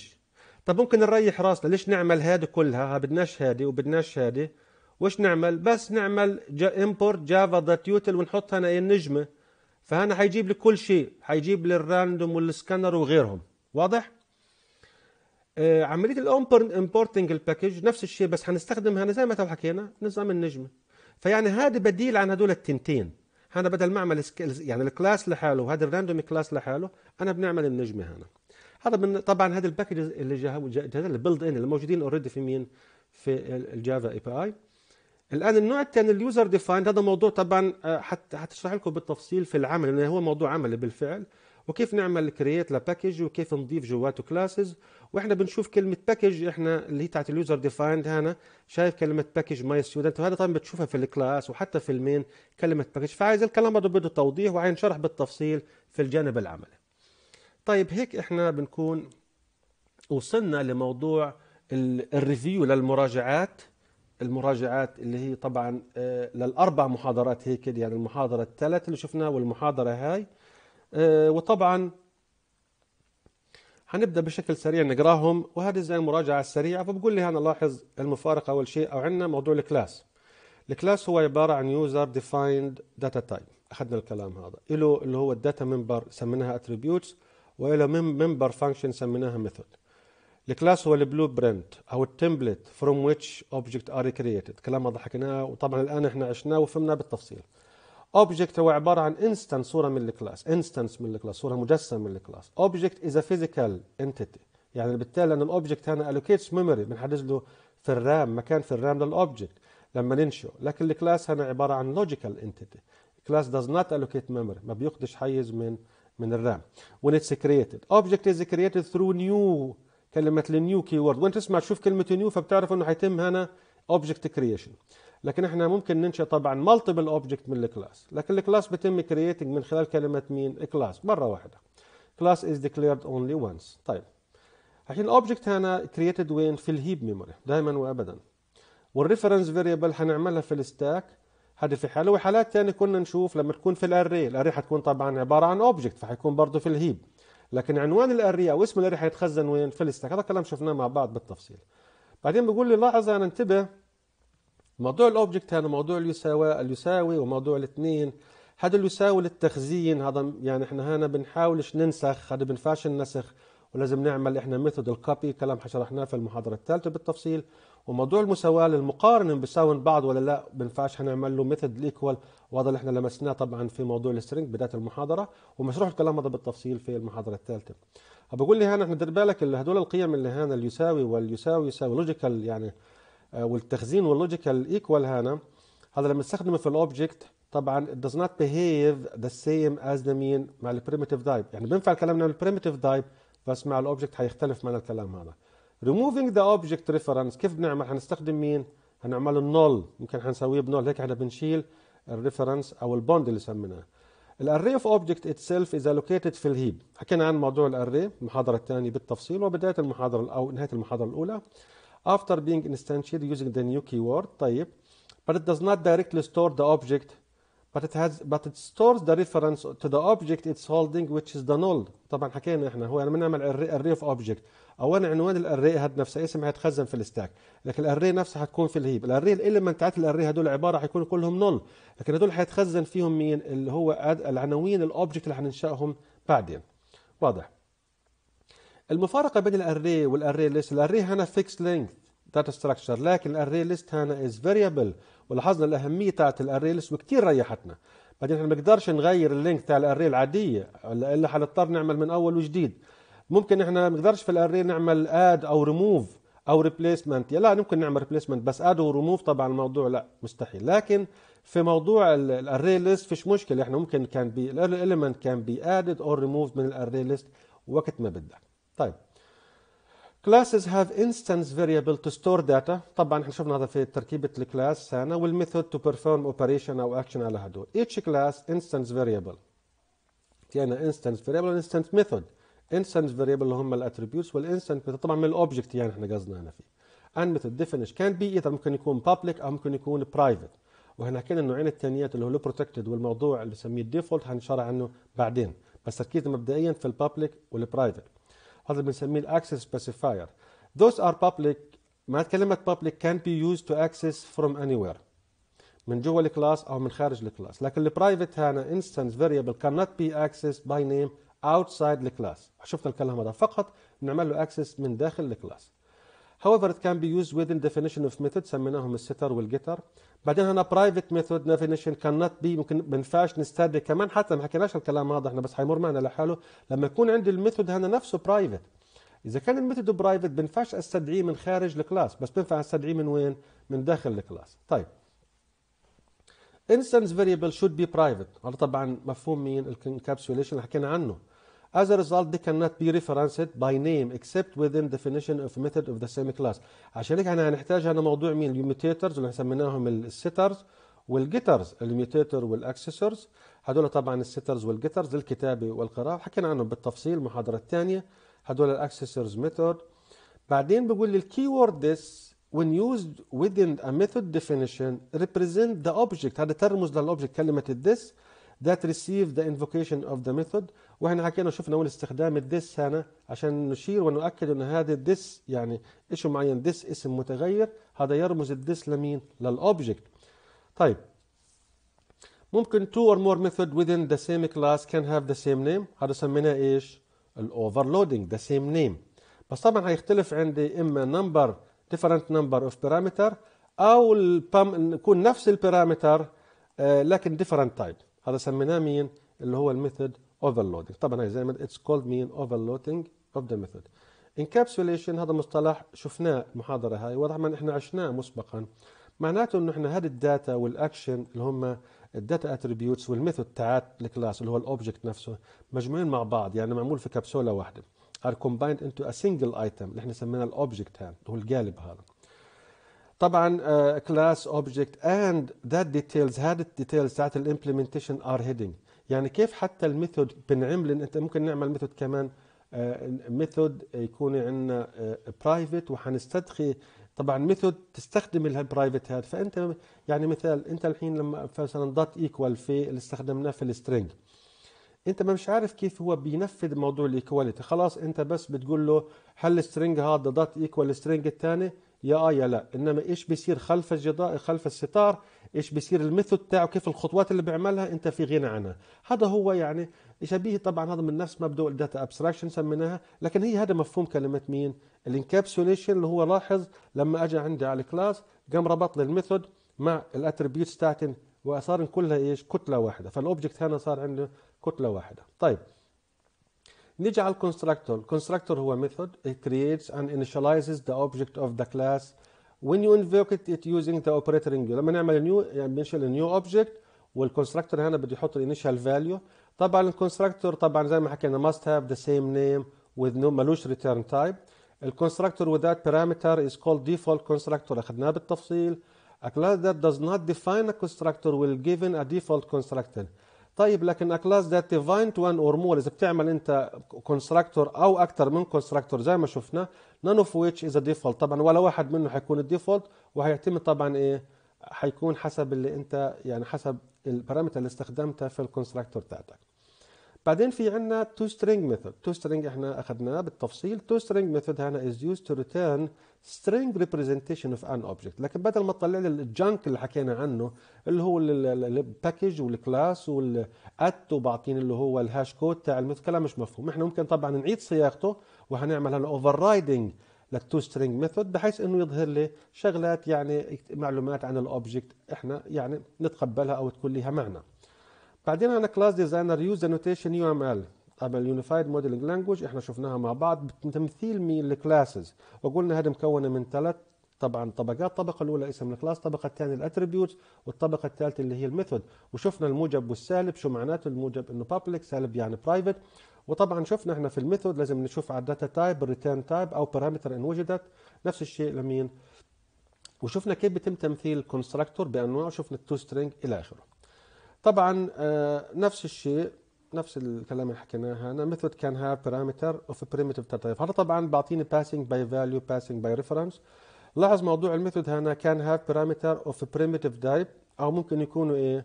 طب ممكن نريح راسنا ليش نعمل هذه كلها بدناش هذه وبدناش هذه وش نعمل بس نعمل جا امبورت جافا دوت يوتل ونحط هنا النجمه فهنا حيجيب لي كل شيء حيجيب لي الراندوم والسكانر وغيرهم واضح آه عمليه الامبورتنج الباكج نفس الشيء بس حنستخدم هنا زي ما تو حكينا نظام النجمه فيعني هذا بديل عن هدول التنتين هنا بدل ما اعمل يعني الكلاس لحاله وهذا الراندوم كلاس لحاله انا بنعمل النجمه هنا هذا من طبعا هذا الباكجز اللي جاها البيلد ان اللي موجودين اوريدي في مين في الجافا اي بي اي الان النوع الثاني اليوزر ديفايند هذا موضوع طبعا آه، حتى لكم بالتفصيل في العمل لانه هو موضوع عملي بالفعل وكيف نعمل كرييت لباكج وكيف نضيف جواته كلاسز واحنا بنشوف كلمه باكج احنا اللي هي تاعت اليوزر ديفايند هنا شايف كلمه باكج ماي ستودنت وهذا طبعا بتشوفها في الكلاس وحتى في المين كلمه باكج فعايز الكلام هذا بده توضيح شرح بالتفصيل في الجانب العملي طيب هيك احنا بنكون وصلنا لموضوع الريفيو للمراجعات المراجعات اللي هي طبعا آه، للاربع محاضرات هيك يعني المحاضره الثالثه اللي شفناها والمحاضره هاي آه، وطبعا هنبدا بشكل سريع نقراهم وهذه زي المراجعه السريعه فبقول لي انا لاحظ المفارقه اول شيء او عندنا موضوع الكلاس الكلاس هو عباره عن يوزر ديفايند داتا تايب اخذنا الكلام هذا له اللي هو الداتا ممبر سميناها اتريبيوتس والى ممبر فانكشن سميناها ميثود الكلاس هو البلو برنت او التمبلت فروم ويتش اوبجكت ار كريتد كلام هذا حكيناه وطبعا الان احنا عشناه وفهمناه بالتفصيل اوبجكت هو عباره عن انستنس صوره من الكلاس انستنس من الكلاس صوره مجسم من الكلاس اوبجكت از ا فيزيكال انتيتي يعني بالتالي ان الاوبجكت هنا الوكيتس ميموري بنحدد له في الرام مكان في الرام للاوبجكت لما ننشئه لكن الكلاس هنا عباره عن لوجيكال انتيتي كلاس داز نوت الوكيت ميموري ما بيقدش حيز من من الرام when it's created object is created through new كلمة النيو كي وورد وانت تسمع تشوف كلمة نيو فبتعرف انه حيتم هنا object creation لكن احنا ممكن ننشئ طبعا multiple object من الكلاس لكن الكلاس بيتم creating من خلال كلمة مين كلاس مرة واحدة class is declared only once طيب الحين الاوبجكت هنا كرييتد وين في الهيب ميموري دائما وابدا والريفرنس فيريبل هنعملها في الستاك هذه في حاله وحالات ثانيه كنا نشوف لما تكون في الاري الاري حتكون طبعا عباره عن اوبجكت فحيكون برضه في الهيب لكن عنوان الاري او اسم الاري حيتخزن وين في الستاك هذا كلام شفناه مع بعض بالتفصيل بعدين بيقول لي لاحظ انا انتبه موضوع الاوبجكت هذا موضوع اليساوي اليساوي وموضوع الاثنين هذا اليساوي للتخزين هذا يعني احنا هنا بنحاولش ننسخ هذا بنفاش النسخ ولازم نعمل احنا ميثود الكوبي كلام شرحناه في المحاضره الثالثه بالتفصيل وموضوع المساواه للمقارنه بيساوي بعض ولا لا بنفعش هنعمل له ميثود ايكوال وهذا اللي احنا لمسناه طبعا في موضوع السترينج بدايه المحاضره ومشروح الكلام هذا بالتفصيل في المحاضره الثالثه بقول لي هنا احنا دير بالك اللي هدول القيم اللي هنا اليساوي واليساوي يساوي لوجيكال يعني آه، والتخزين واللوجيكال ايكوال هنا هذا لما نستخدمه في الاوبجكت طبعا it does not behave the same as the mean مع البريمتيف دايب يعني بينفع الكلام نعمل البريمتيف دايب بس مع الاوبجكت هيختلف معنا الكلام هذا removing the object reference كيف بنعمل هنستخدم مين هنعمل النول يمكن حنسويه بنول هيك احنا بنشيل الريفرنس او البوند اللي سميناه الاري اوف اوبجكت اتسيلف از allocated في الهيب حكينا عن موضوع الاري المحاضره الثانيه بالتفصيل وبدايه المحاضره او نهايه المحاضره الاولى after being instantiated using the new keyword طيب but it does not directly store the object but it has but it stores the reference to the object it's holding which is the null طبعا حكينا احنا هو لما يعني نعمل array of object اولا عنوان الاري هاد نفسه اسم هيتخزن في الستاك لكن الاري نفسها هتكون في الهيب الاري الاليمنت بتاعت الاري هدول عباره هيكونوا كلهم نول لكن هدول هيتخزن فيهم مين اللي هو العناوين الاوبجكت اللي هننشاهم بعدين واضح المفارقه بين الاري والاري ليست الاري هنا فيكس لينك داتا ستراكشر لكن الاري ليست هنا از فاريبل ولاحظنا الاهميه بتاعت الاري ليست وكثير ريحتنا بعدين احنا ما بنقدرش نغير اللينك تاع الاري العاديه الا حنضطر نعمل من اول وجديد ممكن احنا ما نقدرش في الاري نعمل اد او ريموف او ريبليسمنت لا ممكن نعمل ريبليسمنت بس اد وريموف طبعا الموضوع لا مستحيل لكن في موضوع الاري ليست فيش مشكله احنا ممكن كان بي الاليمنت كان بي ادد اور ريموف من الاري ليست وقت ما بدك طيب classes have instance variable to store data طبعا احنا شفنا هذا في تركيبه الكلاس هنا والميثود to perform operation او action على هدول each class instance variable في يعني عندنا instance variable instance method instance variable اللي هم الاتريبيوتس والانستنس طبعا من الاوبجكت يعني احنا قصدنا هنا فيه ان ميثود ديفينش كان بي ايذر ممكن يكون بابليك او ممكن يكون برايفت وهنا حكينا النوعين الثانيات اللي هو البروتكتد والموضوع اللي بنسميه الديفولت هنشرح عنه بعدين بس تركيزنا مبدئيا في البابليك والبرايفت هذا بنسميه الاكسس سبيسيفاير ذوز ار بابليك ما كلمة بابليك كان بي يوز تو اكسس فروم اني وير من جوا الكلاس او من خارج الكلاس لكن البرايفت هنا فاريبل كان نوت بي اكسس باي نيم outside the class شفنا الكلام هذا فقط بنعمل له access من داخل الكلاس however it can be used within definition of method سميناهم الستر والجيتر بعدين هنا private method definition cannot be ممكن ما ينفعش نستهدف كمان حتى ما حكيناش الكلام هذا احنا بس حيمر معنا لحاله لما يكون عندي الميثود هنا نفسه private اذا كان الميثود برايفت بنفعش استدعيه من خارج الكلاس بس بنفع استدعيه من وين من داخل الكلاس طيب instance variable should be private هذا طبعا مفهوم مين الكابسوليشن اللي حكينا عنه As a result, they cannot be referenced by name except within definition of method of the same class. عشان هيك احنا هنحتاج هنا موضوع مين الميوتيترز اللي سميناهم السيترز والجيترز الميوتيتر والاكسسورز هذول طبعا السيترز والجيترز للكتابه والقراءه حكينا عنهم بالتفصيل المحاضره الثانيه هذول الاكسسورز ميثود بعدين بقول لي الكي وورد this when used within a method definition represent the object هذا ترمز للاوبجكت كلمه this that receive the invocation of the method واحنا حكينا شفنا اول استخدام الديس هنا عشان نشير ونؤكد ان هذا الديس يعني ايش معين ديس اسم متغير هذا يرمز الديس لمين للاوبجكت طيب ممكن two or more method within the same class can have the same name هذا سميناه ايش الاوفرلودنج the same name بس طبعا هيختلف عندي اما number different number of parameter او يكون نفس البارامتر آه، لكن different type هذا سميناه مين اللي هو الميثود اوفرلودنج طبعا هي زي ما اتس كولد مين اوفرلودنج اوف ذا ميثود انكابسوليشن هذا مصطلح شفناه المحاضره هاي واضح ما احنا عشناه مسبقا معناته انه احنا هذه الداتا والاكشن اللي هم الداتا اتريبيوتس والميثود تاعت الكلاس اللي هو الاوبجكت نفسه مجموعين مع بعض يعني معمول في كبسوله واحده are combined into a single item اللي احنا سميناه الاوبجكت هذا هو القالب هذا طبعا كلاس اوبجكت اند ذات ديتيلز هاد الديتيلز تاعت الامبلمنتيشن ار هيدنج يعني كيف حتى الميثود بنعمل انت ممكن نعمل ميثود كمان آه، ميثود يكون عندنا برايفت آه، وحنستدخي طبعا ميثود تستخدم البرايفت هاد فانت يعني مثال انت الحين لما مثلا دوت ايكوال في اللي استخدمناه في السترينج انت ما مش عارف كيف هو بينفذ موضوع الايكواليتي خلاص انت بس بتقول له هل السترينج هذا دوت ايكوال السترينج الثاني يا اه يا لا انما ايش بيصير خلف الجدار خلف الستار ايش بيصير الميثود تاعه كيف الخطوات اللي بيعملها انت في غنى عنها هذا هو يعني شبيه طبعا هذا من نفس مبدا الداتا ابستراكشن سميناها لكن هي هذا مفهوم كلمه مين الانكابسوليشن اللي هو لاحظ لما اجى عندي على الكلاس قام ربط لي الميثود مع الاتريبيوتس تاعتن وصار كلها ايش كتله واحده فالاوبجكت هنا صار عنده كتله واحده طيب Nijal constructor constructor هو method it creates and initializes the object of the class when you invoke it, it using the operator in لما نعمل new يعني بنشيل new object والكونستراكتور هنا بده يحط الانيشال فاليو طبعا الكونستراكتور طبعا زي ما حكينا must have the same name with no ملوش return type الكونستراكتور with that parameter is called default constructor اخذناه بالتفصيل a class that does not define a constructor will given a default constructor طيب لكن class ذات defined one or more اذا بتعمل انت constructor او اكثر من constructor زي ما شفنا none of which is a default طبعا ولا واحد منه حيكون الديفولت وهيعتمد طبعا ايه حيكون حسب اللي انت يعني حسب البارامتر اللي استخدمتها في الكونستراكتور بتاعتك بعدين في عندنا تو سترينج ميثود تو سترينج احنا اخذناه بالتفصيل تو سترينج ميثود هنا از used تو ريتيرن string representation of an object لكن بدل ما تطلع لي الجنك اللي حكينا عنه اللي هو الباكج والكلاس والات وبعطيني اللي هو الهاش كود تاع الميثود كلام مش مفهوم احنا ممكن طبعا نعيد صياغته وهنعمل هلا اوفر رايدنج للتو سترينج ميثود بحيث انه يظهر لي شغلات يعني معلومات عن الاوبجكت احنا يعني نتقبلها او تكون لها معنى بعدين عندنا كلاس ديزاينر يوز نوتيشن يو ام ال اما اليونيفايد موديلنج لانجوج احنا شفناها مع بعض بتمثيل مين الكلاسز وقلنا هذه مكونه من ثلاث طبعا طبقات الطبقه الاولى اسم الكلاس الطبقه الثانيه الاتريبيوتس والطبقه الثالثه اللي هي الميثود وشفنا الموجب والسالب شو معناته الموجب انه بابليك سالب يعني برايفت وطبعا شفنا احنا في الميثود لازم نشوف على الداتا تايب الريتيرن تايب او بارامتر ان وجدت نفس الشيء لمين وشفنا كيف بيتم تمثيل الكونستراكتور بانواعه شفنا التو سترينج الى اخره طبعا آه، نفس الشيء نفس الكلام اللي حكيناه هنا ميثود كان هاف بارامتر اوف بريمتيف ترتيب هذا طبعا بيعطيني باسنج باي فاليو باسنج باي ريفرنس لاحظ موضوع الميثود هنا كان هاف بارامتر اوف بريمتيف تايب او ممكن يكونوا ايه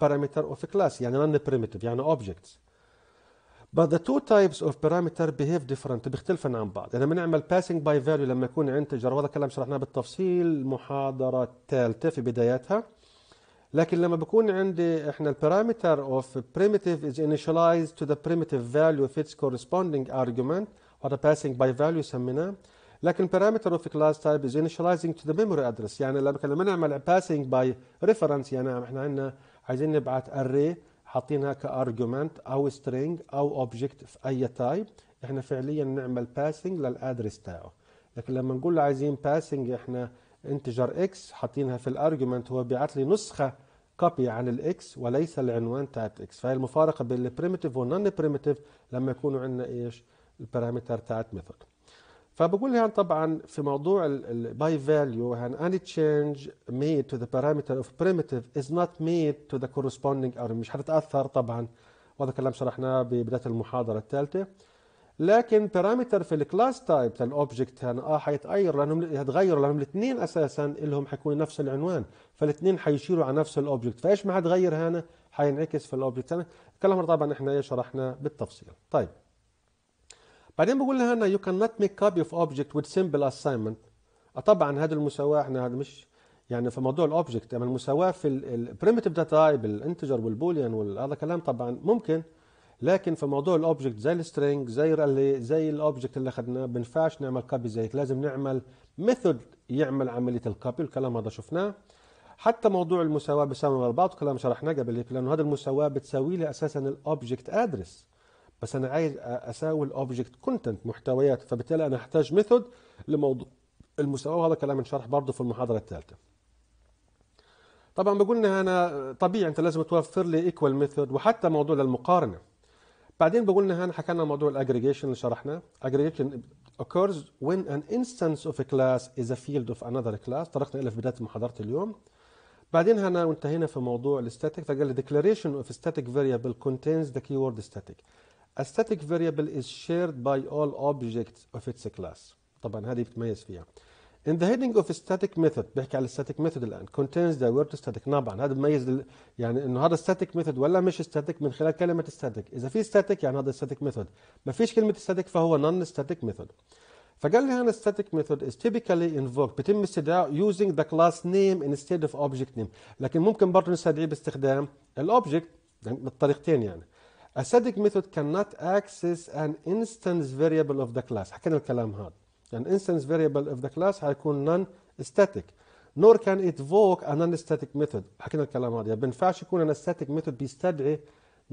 بارامتر اوف كلاس يعني نون بريمتيف يعني اوبجكتس But the two types of parameter behave different بيختلفن عن بعض يعني بنعمل passing by value لما يكون انتجر وهذا الكلام شرحناه بالتفصيل المحاضرة الثالثة في بداياتها لكن لما بكون عندي احنا البارامتر of primitive is initialized to the primitive value of its corresponding argument or the passing by value سميناه لكن parameter of class type is initializing to the memory address يعني لما نعمل passing by reference يعني احنا عندنا عايزين نبعث array حاطينها كارجومنت او string او object في اي تايب احنا فعليا نعمل passing للادرس تاعه لكن لما نقول عايزين passing احنا انتجر اكس حاطينها في الارجيومنت هو بيعت لي نسخه كوبي عن الاكس وليس العنوان تاعت اكس فهي المفارقه بين البريمتيف والنون بريمتيف لما يكونوا عندنا ايش البارامتر تاعت ميثود فبقول هان طبعا في موضوع الباي فاليو هان اني تشينج ميد تو ذا بارامتر اوف بريمتيف از نوت ميد تو ذا كورسبوندينج مش حتتاثر طبعا وهذا كلام شرحناه ببدايه المحاضره الثالثه لكن بارامتر في الكلاس تايب تاع الاوبجكت اه حيتغير لانهم هتغيروا لانهم الاثنين اساسا لهم حيكونوا نفس العنوان فالاثنين حيشيروا على نفس الاوبجكت فايش ما حتغير هنا حينعكس في الاوبجكت هنا الكلام طبعا احنا إيه شرحنا بالتفصيل طيب بعدين بقول لها هنا يو كان نوت ميك كوبي اوف اوبجكت وذ سمبل اساينمنت طبعا هذا المساواه احنا هذا مش يعني في موضوع الاوبجكت اما يعني المساواه في البريمتيف داتا تايب الانتجر والبوليان وهذا كلام طبعا ممكن لكن في موضوع الاوبجكت زي السترنج زي اللي زي الاوبجكت اللي اخذناه ما نعمل كابي زي لازم نعمل ميثود يعمل عمليه الكابي الكلام هذا شفناه حتى موضوع المساواه بيساوي مع بعض كلام شرحناه قبل هيك لانه هذا المساواه بتساوي لي اساسا الاوبجكت ادرس بس انا عايز اساوي الاوبجكت كونتنت محتويات فبالتالي انا احتاج ميثود لموضوع المساواه وهذا كلام انشرح برضه في المحاضره الثالثه طبعا بقولنا انا طبيعي انت لازم توفر لي ايكوال ميثود وحتى موضوع للمقارنه بعدين بقولنا هنا حكينا موضوع الاجريجيشن اللي شرحناه اجريجيشن occurs when an instance of a class is a field of another class طرقنا إلى في بداية محاضرة اليوم بعدين هنا وانتهينا في موضوع الستاتيك فقال لي declaration of a static variable contains the keyword static a static variable is shared by all objects of its class طبعا هذه بتميز فيها In the heading of static method بيحكي على static method الآن contains the word static طبعا هذا بميز يعني إنه هذا static method ولا مش static من خلال كلمة static إذا في static يعني هذا static method ما فيش كلمة static فهو non static method فقال لي هنا static method is typically invoked بتم استدعاء using the class name instead of object name لكن ممكن برضه نستدعيه باستخدام الاوبجكت بالطريقتين يعني A static method cannot access an instance variable of the class حكينا الكلام هذا يعني instance variable of the class حيكون non static nor can it evoke a non static method حكينا الكلام هذا يعني بينفعش يكون non static method بيستدعي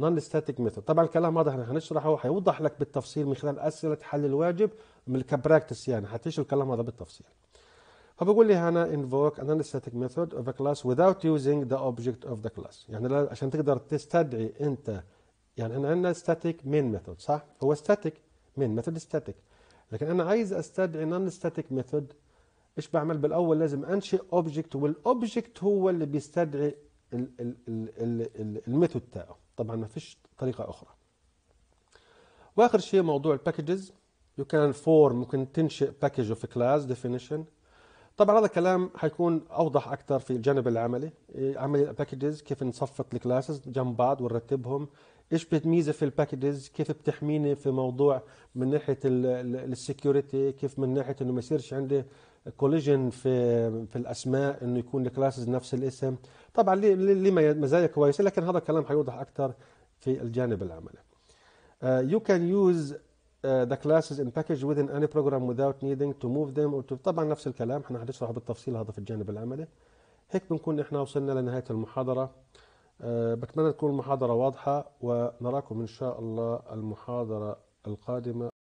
non static method طبعا الكلام هذا احنا هنشرحه حيوضح لك بالتفصيل من خلال اسئله حل الواجب من كبراكتس يعني حتيجي الكلام هذا بالتفصيل فبقول لي هنا invoke an static method of a class without using the object of the class يعني عشان تقدر تستدعي انت يعني احنا عندنا static main method صح هو static main method static لكن انا عايز استدعي نون ستاتيك ميثود ايش بعمل بالاول لازم انشئ اوبجكت والاوبجكت هو اللي بيستدعي الميثود بتاعه طبعا ما فيش طريقه اخرى واخر شيء موضوع الباكجز يو كان فورم ممكن تنشئ باكج اوف كلاس ديفينيشن طبعا هذا الكلام حيكون اوضح اكثر في الجانب العملي إيه، عمليه الباكجز كيف نصفط الكلاسز جنب بعض ونرتبهم ايش بتميزه في الباكجز كيف بتحميني في موضوع من ناحيه السكيورتي كيف من ناحيه انه ما يصيرش عندي كوليجن في في الاسماء انه يكون الكلاسز نفس الاسم طبعا ليه مزايا كويسه لكن هذا الكلام حيوضح اكثر في الجانب العملي آه، you can use آه، the classes in package within any program without needing to move them or to طبعا نفس الكلام احنا هنشرح بالتفصيل هذا في الجانب العملي هيك بنكون احنا وصلنا لنهايه المحاضره آه، بتمنى تكون المحاضرة واضحة ونراكم إن شاء الله المحاضرة القادمة